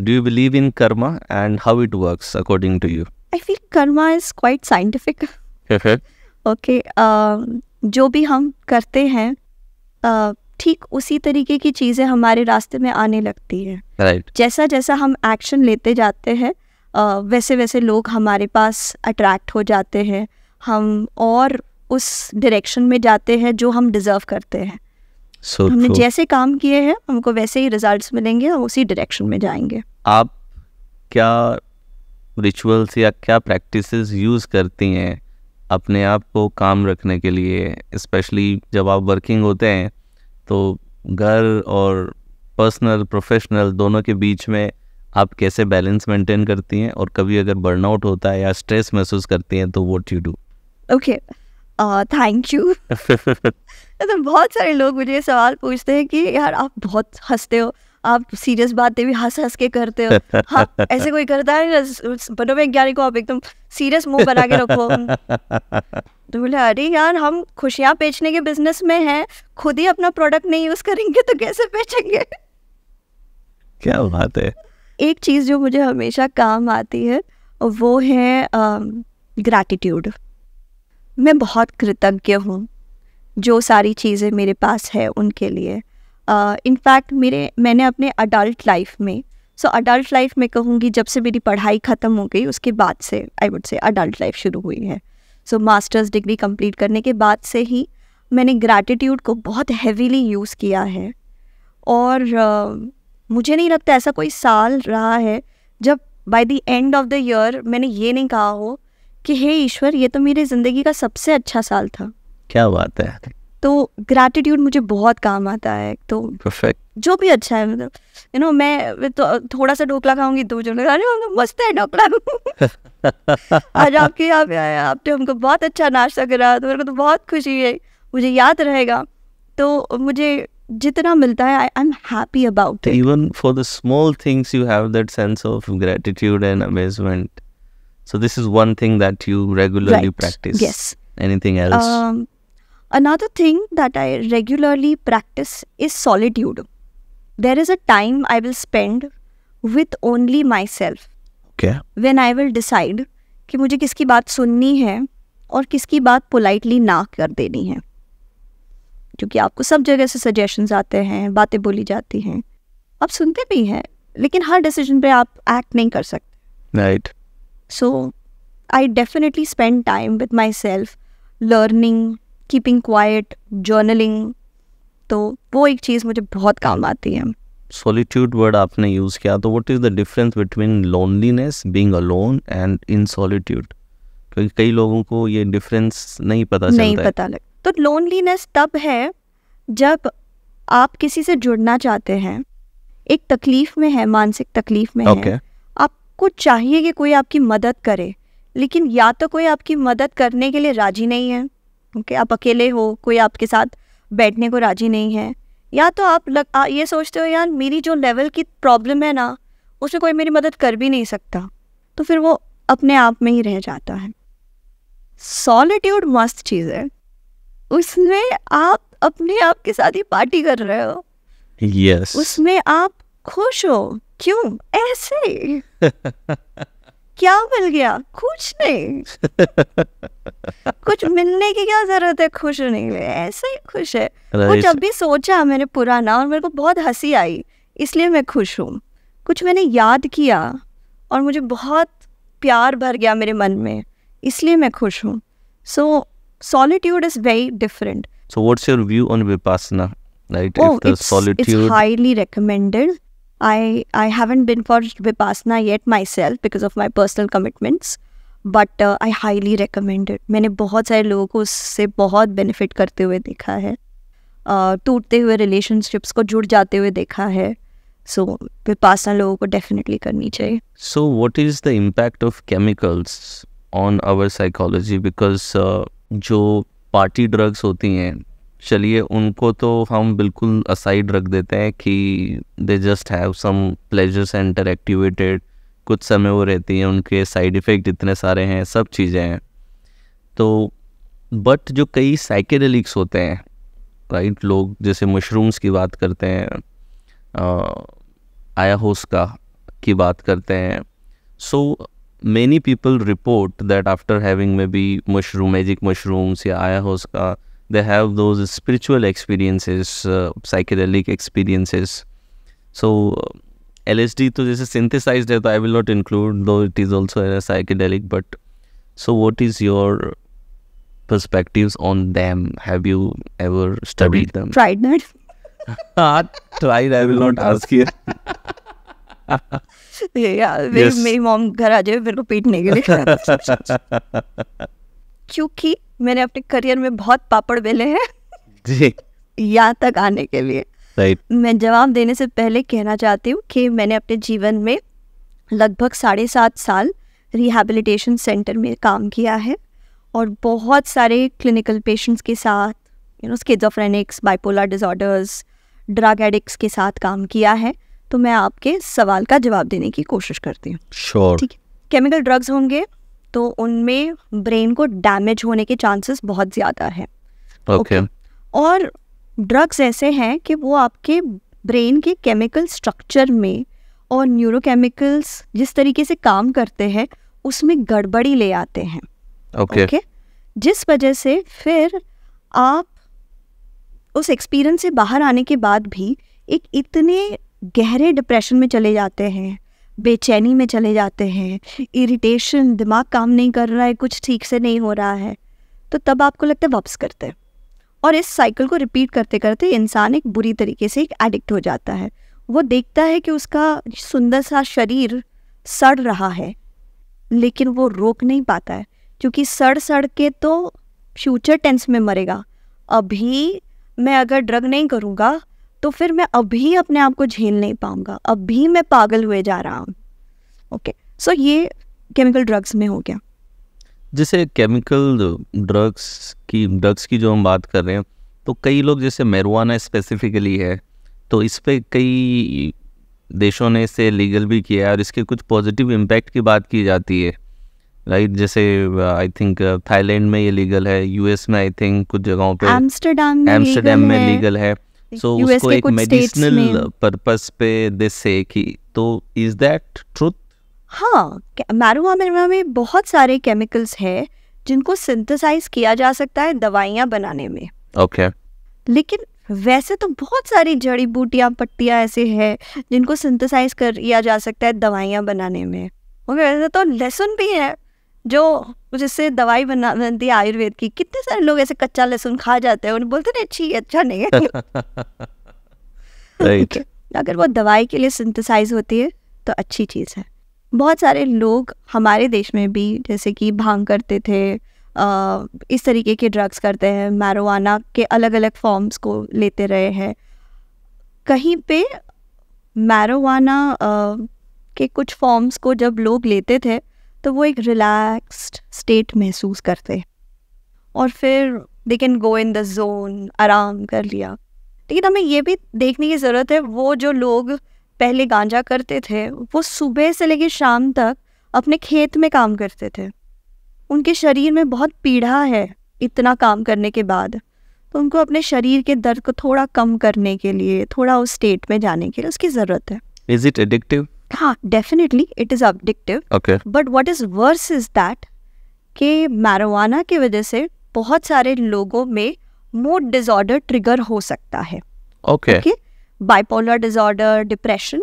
Do you believe in karma and how it works according to you? I feel karma is quite scientific. okay, uh, जो भी हम करते हैं uh, ठीक उसी तरीके की चीज़ें हमारे रास्ते में आने लगती है right. जैसा जैसा हम एक्शन लेते जाते हैं uh, वैसे वैसे लोग हमारे पास अट्रैक्ट हो जाते हैं हम और उस डायरेक्शन में जाते हैं जो हम डिज़र्व करते हैं so हमने जैसे काम किए हैं हमको वैसे ही रिजल्ट्स मिलेंगे और उसी डायरेक्शन में जाएंगे आप क्या रिचुअल्स या क्या प्रैक्टिसेस यूज़ करती हैं अपने आप को काम रखने के लिए स्पेशली जब आप वर्किंग होते हैं तो घर और पर्सनल प्रोफेशनल दोनों के बीच में आप कैसे बैलेंस मेंटेन करती हैं और कभी अगर बर्नआउट होता है या स्ट्रेस महसूस करती हैं तो what you do okay thank you तो बहुत सारे लोग मुझे ये सवाल पूछते हैं कि यार आप बहुत हंसते हो आप सीरियस बातें भी हंस हंस के करते हो *laughs* हाँ ऐसे कोई करता है मनोवैज्ञानिक को आप एकदम सीरियस मुंह बना के रखो *laughs* तो बोले अरे यार हम खुशियाँ बेचने के बिजनेस में हैं खुद ही अपना प्रोडक्ट नहीं यूज करेंगे तो कैसे बेचेंगे क्या बात है एक चीज जो मुझे हमेशा काम आती है वो है ग्रैटिट्यूड मैं बहुत कृतज्ञ हूँ जो सारी चीज़ें मेरे पास है उनके लिए इनफैक्ट uh, मेरे मैंने अपने अडल्ट लाइफ में सो अडल्ट लाइफ में कहूँगी जब से मेरी पढ़ाई ख़त्म हो गई उसके बाद से I would say adult life शुरू हुई है सो मास्टर्स डिग्री कंप्लीट करने के बाद से ही मैंने ग्रैटिट्यूड को बहुत हैवीली यूज़ किया है और uh, मुझे नहीं लगता ऐसा कोई साल रहा है जब by the end of the year मैंने ये नहीं कहा हो कि हे ईश्वर ये तो मेरी ज़िंदगी का सबसे अच्छा साल था क्या बात है तो ग्रैटिट्यूड मुझे बहुत काम आता है तो परफेक्ट जो भी अच्छा है मतलब यू नो मैं तो थोड़ा सा ढोकला खाऊंगी दो जो अरे मस्त है ढोकला *laughs* आज आपके यहाँ पे आया आपने हमको बहुत अच्छा नाश्ता करा तो मेरे को तो बहुत खुशी है मुझे याद रहेगा तो मुझे जितना मिलता है I am happy about even for the small things you have that sense of gratitude and amazement So this is one thing that you regularly right. practice. Yes. Anything else? Um, another thing that I regularly practice is solitude. There is a time I will spend with only myself. Okay. When I will decide कि मुझे किसकी बात सुननी है और किसकी बात politely ना कर देनी है क्योंकि आपको सब जगह से सजेशंस आते हैं बातें बोली जाती हैं आप सुनते भी हैं लेकिन हर डिसीजन पे आप एक्ट नहीं कर सकते right right. So I definitely spend time time myself learning keeping quiet journaling तो वो एक चीज़ मुझे बहुत काम आती है सॉलिट्यूड वर्ड आपने यूज़ किया तो what is the difference between loneliness being alone and in solitude क्योंकि कई लोगों को ये डिफरेंस नहीं पता नहीं चलता पता लग तो लोनलीनेस तब है जब आप किसी से जुड़ना चाहते हैं एक तकलीफ में है मानसिक तकलीफ में okay. है आपको चाहिए कि कोई आपकी मदद करे लेकिन या तो कोई आपकी मदद करने के लिए राजी नहीं है ओके आप अकेले हो कोई आपके साथ बैठने को राजी नहीं है या तो आप लग आ, ये सोचते हो यार मेरी जो लेवल की प्रॉब्लम है ना उसमें कोई मेरी मदद कर भी नहीं सकता तो फिर वो अपने आप में ही रह जाता है सॉलिट्यूड मस्त चीज़ है उसमें आप अपने आप के साथ ही पार्टी कर रहे हो yes. उसमें आप खुश हो क्यों ऐसे क्या मिल गया कुछ नहीं कुछ मिलने की क्या जरूरत है खुश होने के लिए ऐसे ही खुश है वो जब भी सोचा मैंने पुराना और मेरे को बहुत हंसी आई इसलिए मैं खुश हूँ कुछ मैंने याद किया और मुझे बहुत प्यार भर गया मेरे मन में इसलिए मैं खुश हूँ so solitude is very different so what's your view on vipassana right if the solitude it's highly recommended I I haven't been for Vipassana yet myself because of my personal commitments. But I highly recommended मैंने बहुत सारे लोगों को उससे बहुत benefit करते हुए देखा है uh, टूटते हुए रिलेशनशिप्स को जुड़ जाते हुए देखा है सो so, विपासना लोगों को डेफिनेटली करनी चाहिए so what is the impact of chemicals on our psychology because जो पार्टी ड्रग्स होती हैं चलिए उनको तो हम बिल्कुल असाइड रख देते हैं कि they just have some pleasure center activated कुछ समय वो रहती हैं उनके साइड इफ़ेक्ट इतने सारे हैं सब चीज़ें हैं तो बट जो कई साइकेडलिक्स होते हैं राइट लोग जैसे मशरूम्स की बात करते हैं आयाहोस का की बात करते हैं so many people report that after having maybe mushroom magic mushrooms या आयाहोस का they have those spiritual experiences, uh, psychedelic experiences. So LSD so this is synthesized that I will not include, though it is also a psychedelic. But so, what is your perspectives on them? Have you ever studied them? Tried not. *laughs* Ah, tried. I will not ask you. *laughs* yeah, yeah yes. my mom घर आ जाए *laughs* क्योंकि मैंने अपने career में बहुत पापड़ बेले हैं *laughs* जी यहाँ तक आने के लिए right. मैं जवाब देने से पहले कहना चाहती हूँ कि मैंने अपने जीवन में लगभग साढ़े सात साल रिहेबिलिटेशन सेंटर में काम किया है और बहुत सारे क्लिनिकल पेशेंट्स के साथ you know schizophrenics bipolar disorders drug addicts के साथ काम किया है तो मैं आपके सवाल का जवाब देने की कोशिश करती हूँ श्योर sure. ठीक है केमिकल ड्रग्स होंगे तो उनमें ब्रेन को डैमेज होने के चांसेस बहुत ज़्यादा है ओके okay. और ड्रग्स ऐसे हैं कि वो आपके ब्रेन के केमिकल स्ट्रक्चर में और न्यूरोकेमिकल्स जिस तरीके से काम करते हैं उसमें गड़बड़ी ले आते हैं ओके okay. okay? जिस वजह से फिर आप उस एक्सपीरियंस से बाहर आने के बाद भी एक इतने गहरे डिप्रेशन में चले जाते हैं बेचैनी में चले जाते हैं इरिटेशन दिमाग काम नहीं कर रहा है कुछ ठीक से नहीं हो रहा है तो तब आपको लगता है वापस करते हैं और इस साइकिल को रिपीट करते करते इंसान एक बुरी तरीके से एक एडिक्ट हो जाता है वो देखता है कि उसका सुंदर सा शरीर सड़ रहा है लेकिन वो रोक नहीं पाता है क्योंकि सड़ सड़ के तो फ्यूचर टेंस में मरेगा अभी मैं अगर ड्रग नहीं करूँगा तो फिर मैं अभी अपने आप को झेल नहीं पाऊंगा अभी मैं पागल हुए जा रहा हूँ ओके सो ये केमिकल ड्रग्स में हो गया जैसे केमिकल ड्रग्स की ड्रग्स की जो हम बात कर रहे हैं तो कई लोग जैसे मेरुआना स्पेसिफिकली है तो इस पर कई देशों ने इसे लीगल भी किया है और इसके कुछ पॉजिटिव इम्पैक्ट की बात की जाती है राइट जैसे आई थिंक थाईलैंड में ये लीगल है यूएस में आई थिंक कुछ जगहों पे एम्स्टरडेम में में लीगल है सो so, उसको एक मेडिसिनल पर्पस पे दे से कि तो इज दैट ट्रुथ हाँ मैरुआना में बहुत सारे केमिकल्स हैं जिनको सिंथेसाइज किया जा सकता है दवाइयां बनाने में ओके okay. लेकिन वैसे तो बहुत सारी जड़ी बूटियां पट्टियां ऐसे हैं जिनको सिंथेसाइज कर किया जा सकता है दवाइयां बनाने में वैसे तो लहसुन भी है जो जिससे दवाई बना बनती है आयुर्वेद की कितने सारे लोग ऐसे कच्चा लहसुन खा जाते हैं उन्हें बोलते नहीं अच्छी अच्छा नहीं है right. अगर वो दवाई के लिए सिंथेसाइज होती है तो अच्छी चीज़ है बहुत सारे लोग हमारे देश में भी जैसे कि भांग करते थे आ, इस तरीके के ड्रग्स करते हैं मैरोवाना के अलग अलग फॉर्म्स को लेते रहे हैं कहीं पे मैरोना के कुछ फॉर्म्स को जब लोग लेते थे तो वो एक रिलैक्स्ड स्टेट महसूस करते और फिर they can go in the zone आराम कर लिया लेकिन हमें ये भी देखने की ज़रूरत है वो जो लोग पहले गांजा करते थे वो सुबह से लेकर शाम तक अपने खेत में काम करते थे उनके शरीर में बहुत पीड़ा है इतना काम करने के बाद तो उनको अपने शरीर के दर्द को थोड़ा कम करने के लिए थोड़ा उस स्टेट में जाने के लिए उसकी ज़रूरत है इज़ इट एडिक्टिव हाँ definitely it is addictive but what is worse is that कि मैरोना की वजह से बहुत सारे लोगों में मूड डिसऑर्डर ट्रिगर हो सकता है ओके बाइपोलर डिसऑर्डर डिप्रेशन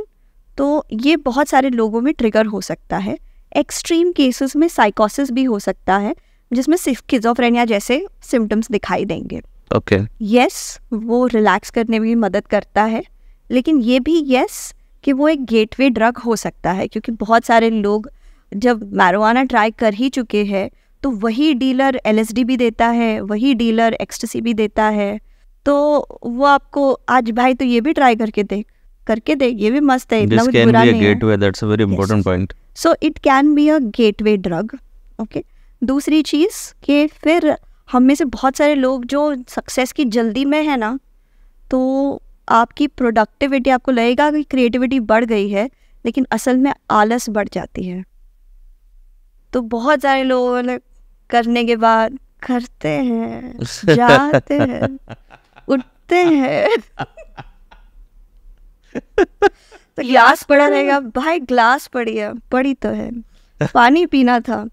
तो ये बहुत सारे लोगों में ट्रिगर हो सकता है एक्सट्रीम केसेस में साइकोसिस भी हो सकता है जिसमें सिर्फ किजोफ्रेनिया जैसे सिम्टम्स दिखाई देंगे ओके okay. यस yes, वो रिलैक्स करने में मदद करता है लेकिन ये भी यस कि वो एक गेटवे ड्रग हो सकता है क्योंकि बहुत सारे लोग जब मैरोना ट्राई कर ही चुके हैं तो वही डीलर एलएसडी भी देता है वही डीलर एक्सटेसी भी देता है तो वो आपको आज भाई तो ये भी ट्राई करके देख करके देख ये भी मस्त है so it can be a gateway drug okay दूसरी चीज़ के फिर हम में से बहुत सारे लोग जो सक्सेस की जल्दी में है ना तो आपकी प्रोडक्टिविटी आपको लगेगा कि क्रिएटिविटी बढ़ गई है लेकिन असल में आलस बढ़ जाती है तो बहुत सारे लोगों ने करने के बाद करते हैं जाते हैं उठते हैं तो ग्लास पड़ा रहेगा भाई ग्लास पड़ी है पड़ी तो है पानी पीना था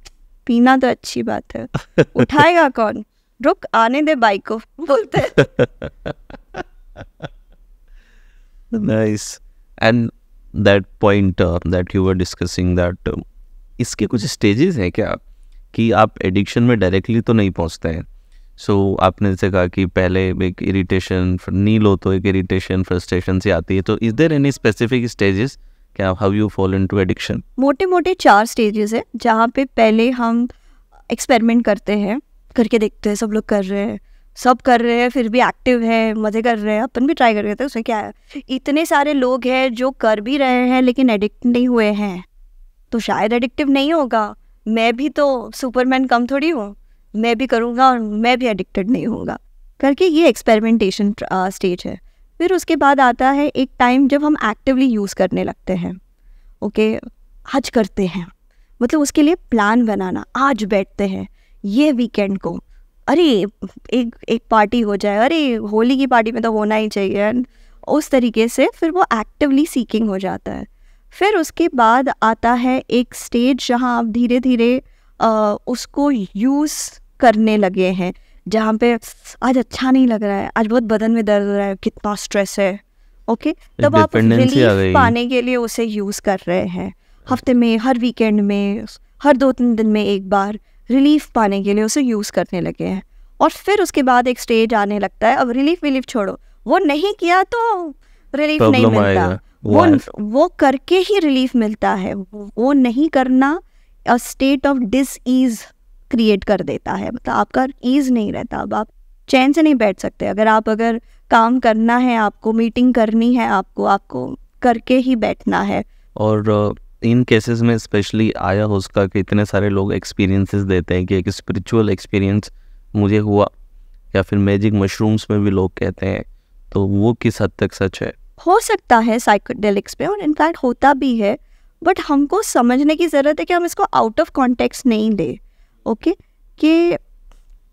पीना तो अच्छी बात है उठाएगा कौन रुक आने दे बाइक को बोलते nice and that point uh, that you were discussing that uh, इसके कुछ स्टेजेस हैं क्या कि आप एडिक्शन में डायरेक्टली तो नहीं पहुंचते हैं सो so, आपने जैसे कहा कि पहले एक इरिटेशन नील हो तो एक इरिटेशन फ्रस्ट्रेशन से आती है तो is there any specific stages क्या how you fall into addiction मोटे मोटे चार स्टेजेस है जहाँ पे पहले हम एक्सपेरिमेंट करते हैं करके देखते हैं सब लोग कर रहे हैं सब कर रहे हैं फिर भी एक्टिव है मज़े कर रहे हैं अपन भी ट्राई कर रहे थे तो उसमें क्या है इतने सारे लोग हैं जो कर भी रहे हैं लेकिन एडिक्ट नहीं हुए हैं तो शायद एडिक्टिव नहीं होगा मैं भी तो सुपरमैन कम थोड़ी हूँ मैं भी करूँगा और मैं भी एडिक्टेड नहीं होगा करके ये एक्सपेरिमेंटेशन स्टेज है फिर उसके बाद आता है एक टाइम जब हम एक्टिवली यूज़ करने लगते हैं ओके हज करते हैं मतलब उसके लिए प्लान बनाना आज बैठते हैं ये वीकेंड को अरे एक एक पार्टी हो जाए अरे होली की पार्टी में तो होना ही चाहिए उस तरीके से फिर वो एक्टिवली सीकिंग हो जाता है फिर उसके बाद आता है एक स्टेज जहाँ आप धीरे धीरे उसको यूज़ करने लगे हैं जहाँ पे आज अच्छा नहीं लग रहा है आज बहुत बदन में दर्द हो रहा है कितना स्ट्रेस है ओके तब आप रिलीफ पाने के लिए उसे यूज़ कर रहे हैं हफ्ते में हर वीकेंड में हर दो तीन दिन में एक बार रिलीफ पाने के लिए उसे यूज़ करने लगे हैं और फिर उसके बाद एक स्टेज आने लगता है अब रिलीफ विलीफ छोड़ो वो नहीं किया तो रिलीफ नहीं मिलता वो वो करके ही रिलीफ मिलता है वो नहीं करना state of disease create कर देता है मतलब आपका ईज नहीं रहता अब आप चैन से नहीं बैठ सकते अगर आप अगर काम करना है आपको मीटिंग करनी है आपको आपको करके ही बैठना है और इन केसेस में स्पेशली आया हो उसका कि इतने सारे लोग एक्सपीरियंसेस देते हैं कि एक स्पिरिचुअल एक्सपीरियंस मुझे हुआ या फिर मैजिक मशरूम्स में भी लोग कहते हैं तो वो किस हद तक सच है हो सकता है साइकोडेलिक्स पे और इनफैक्ट होता भी है बट हमको समझने की ज़रूरत है कि हम इसको आउट ऑफ कॉन्टेक्स्ट नहीं दें ओके कि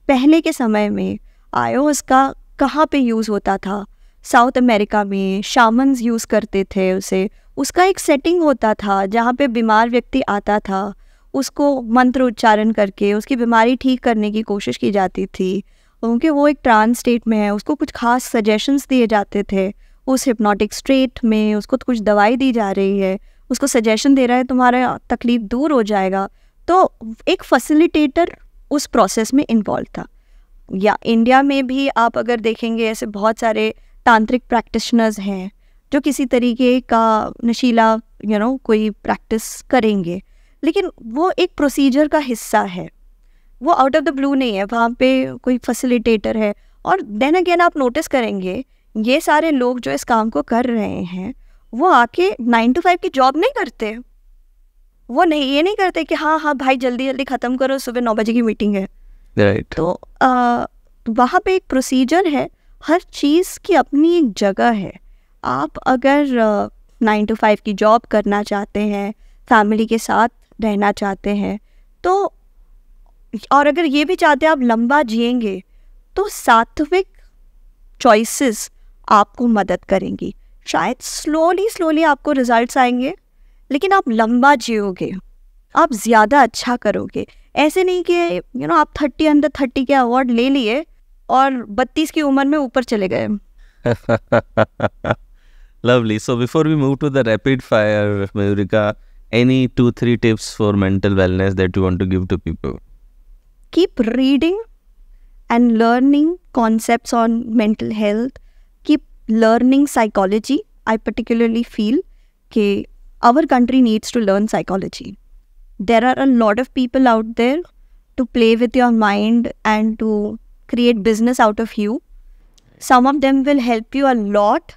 पहले के समय में आयो का कहाँ पे यूज़ होता था साउथ अमेरिका में शामन्स यूज़ करते थे उसे उसका एक सेटिंग होता था जहाँ पे बीमार व्यक्ति आता था उसको मंत्र उच्चारण करके उसकी बीमारी ठीक करने की कोशिश की जाती थी क्योंकि वो एक ट्रांस स्टेट में है उसको कुछ खास सजेशंस दिए जाते थे उस हिप्नोटिक स्टेट में उसको तो कुछ दवाई दी जा रही है उसको सजेशन दे रहा है तुम्हारा तकलीफ दूर हो जाएगा तो एक फैसिलिटेटर उस प्रोसेस में इन्वॉल्व था या इंडिया में भी आप अगर देखेंगे ऐसे बहुत सारे तांत्रिक प्रैक्टिशनर्स हैं जो किसी तरीके का नशीला यू you नो know, कोई प्रैक्टिस करेंगे लेकिन वो एक प्रोसीजर का हिस्सा है वो आउट ऑफ द ब्लू नहीं है वहाँ पे कोई फैसिलिटेटर है और देन अगेन आप नोटिस करेंगे ये सारे लोग जो इस काम को कर रहे हैं वो आके नाइन टू फाइव की जॉब नहीं करते वो नहीं ये नहीं करते कि हाँ हाँ भाई जल्दी जल्दी ख़त्म करो सुबह नौ बजे की मीटिंग है right. तो वहाँ पे एक प्रोसीजर है हर चीज़ की अपनी एक जगह है आप अगर नाइन टू फाइव की जॉब करना चाहते हैं फैमिली के साथ रहना चाहते हैं तो और अगर ये भी चाहते हैं आप लंबा जिएंगे तो सात्विक चॉइसेस आपको मदद करेंगी शायद स्लोली स्लोली आपको रिजल्ट्स आएंगे लेकिन आप लंबा जियोगे आप ज़्यादा अच्छा करोगे ऐसे नहीं कि यू नो आप थर्टी अंडर थर्टी के अवार्ड ले लिए और बत्तीस की उम्र में ऊपर चले गए lovely so before we move to the rapid fire Mayurika any two three tips for mental wellness that you want to give to people keep reading and learning concepts on mental health keep learning psychology I particularly feel के our country needs to learn psychology there are a lot of people out there to play with your mind and to create business out of you. Some of them will help you a lot.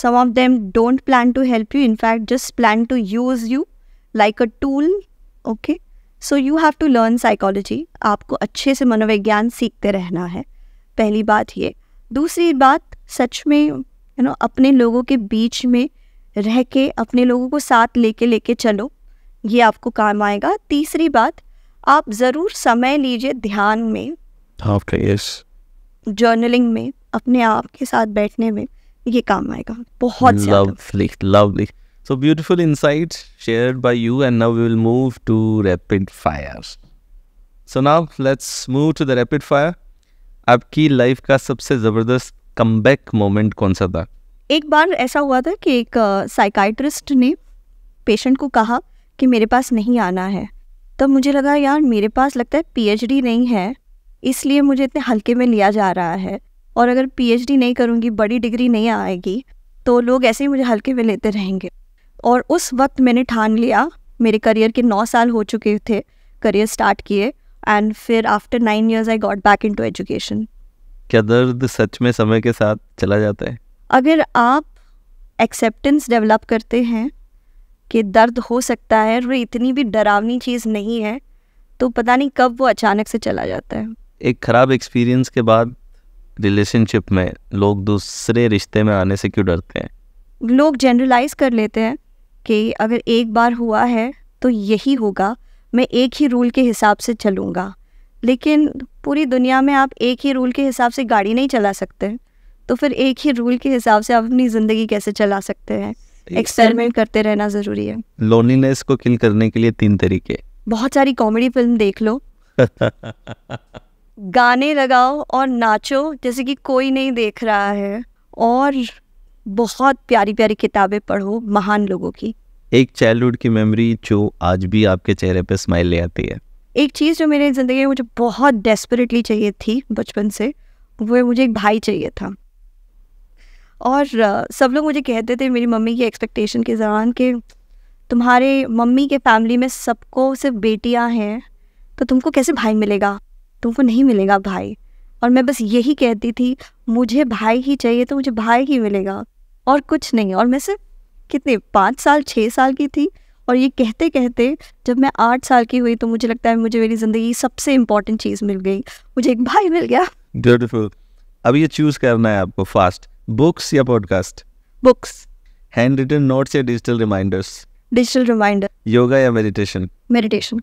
Some of them don't plan to help you. In fact, just plan to use you like a tool. Okay. So you have to learn psychology आपको अच्छे से मनोविज्ञान सीखते रहना है पहली बात ये दूसरी बात सच में यू you नो know, अपने लोगों के बीच में रह के अपने लोगों को साथ लेके लेके चलो ये आपको काम आएगा तीसरी बात आप ज़रूर समय लीजिए ध्यान में आफ्टर यस जर्नलिंग में अपने आप के साथ बैठने में ये काम आएगा बहुत lovely lovely so beautiful insight shared by you and now we will move to rapid fire so now let's move to the rapid fire आपकी लाइफ का सबसे ज़बरदस्त कमबैक मोमेंट कौन सा था एक बार ऐसा हुआ था कि एक साइकाइट्रिस्ट uh, ने पेशेंट को कहा कि मेरे पास नहीं आना है तब मुझे लगा यार मेरे पास लगता है पीएचडी नहीं है इसलिए मुझे इतने हल्के में लिया जा रहा है और अगर पीएचडी नहीं करूँगी बड़ी डिग्री नहीं आएगी तो लोग ऐसे ही मुझे हल्के में लेते रहेंगे और उस वक्त मैंने ठान लिया मेरे करियर के नौ साल हो चुके थे करियर स्टार्ट किए एंड फिर after nine years I got back into education क्या दर्द सच में समय के साथ चला जाता है अगर आप एक्सेप्टेंस डेवलप करते हैं कि दर्द हो सकता है और इतनी भी डरावनी चीज़ नहीं है तो पता नहीं कब वो अचानक से चला जाता है एक ख़राब एक्सपीरियंस के बाद रिलेशनशिप में लोग दूसरे रिश्ते में आने से क्यों डरते हैं लोग जनरलाइज कर लेते हैं कि अगर एक बार हुआ है तो यही होगा मैं एक ही रूल के हिसाब से चलूँगा लेकिन पूरी दुनिया में आप एक ही रूल के हिसाब से गाड़ी नहीं चला सकते तो फिर एक ही रूल के हिसाब से आप अपनी ज़िंदगी कैसे चला सकते हैं एक्सपेरिमेंट करते रहना ज़रूरी है लोनलीनेस को किल करने के लिए तीन तरीके बहुत सारी कॉमेडी फिल्म देख लो *laughs* गाने लगाओ और नाचो जैसे कि कोई नहीं देख रहा है और बहुत प्यारी प्यारी किताबें पढ़ो महान लोगों की एक चाइल्डहुड की मेमोरी जो आज भी आपके चेहरे पे स्माइल ले आती है एक चीज़ जो मेरी ज़िंदगी में मुझे बहुत डेस्परेटली चाहिए थी बचपन से वो मुझे एक भाई चाहिए था और सब लोग मुझे कहते थे मेरी मम्मी की एक्सपेक्टेशन के दौरान कि तुम्हारे मम्मी के फैमिली में सबको सिर्फ बेटियां हैं तो तुमको कैसे भाई मिलेगा तुमको नहीं मिलेगा भाई और मैं बस यही कहती थी मुझे भाई ही चाहिए तो मुझे भाई ही मिलेगा और कुछ नहीं और मैं सिर्फ कितने पाँच साल छः साल की थी और ये कहते कहते जब मैं आठ साल की हुई तो मुझे लगता है मुझे मेरी ज़िंदगी सबसे इम्पोर्टेंट चीज़ मिल गई मुझे एक भाई मिल गया ब्यूटिफुल अब ये चूज़ करना है आपको फास्ट बुक्स या podcast books handwritten notes या digital reminders digital reminder yoga या meditation meditation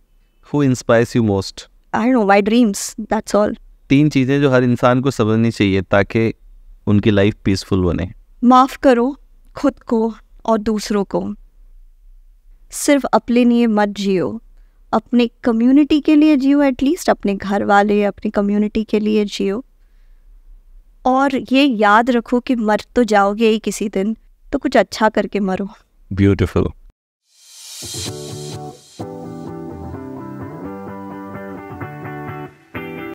who inspires you most I know my dreams that's all तीन चीज़ें जो हर इंसान को समझनी चाहिए ताकि उनकी लाइफ पीसफुल बने माफ़ करो खुद को और दूसरों को सिर्फ अपने लिए मत जियो अपने कम्युनिटी के लिए जियो एटलीस्ट अपने घर वाले अपने कम्युनिटी के लिए जियो और ये याद रखो कि मर तो जाओगे ही किसी दिन तो कुछ अच्छा करके मरो ब्यूटिफुल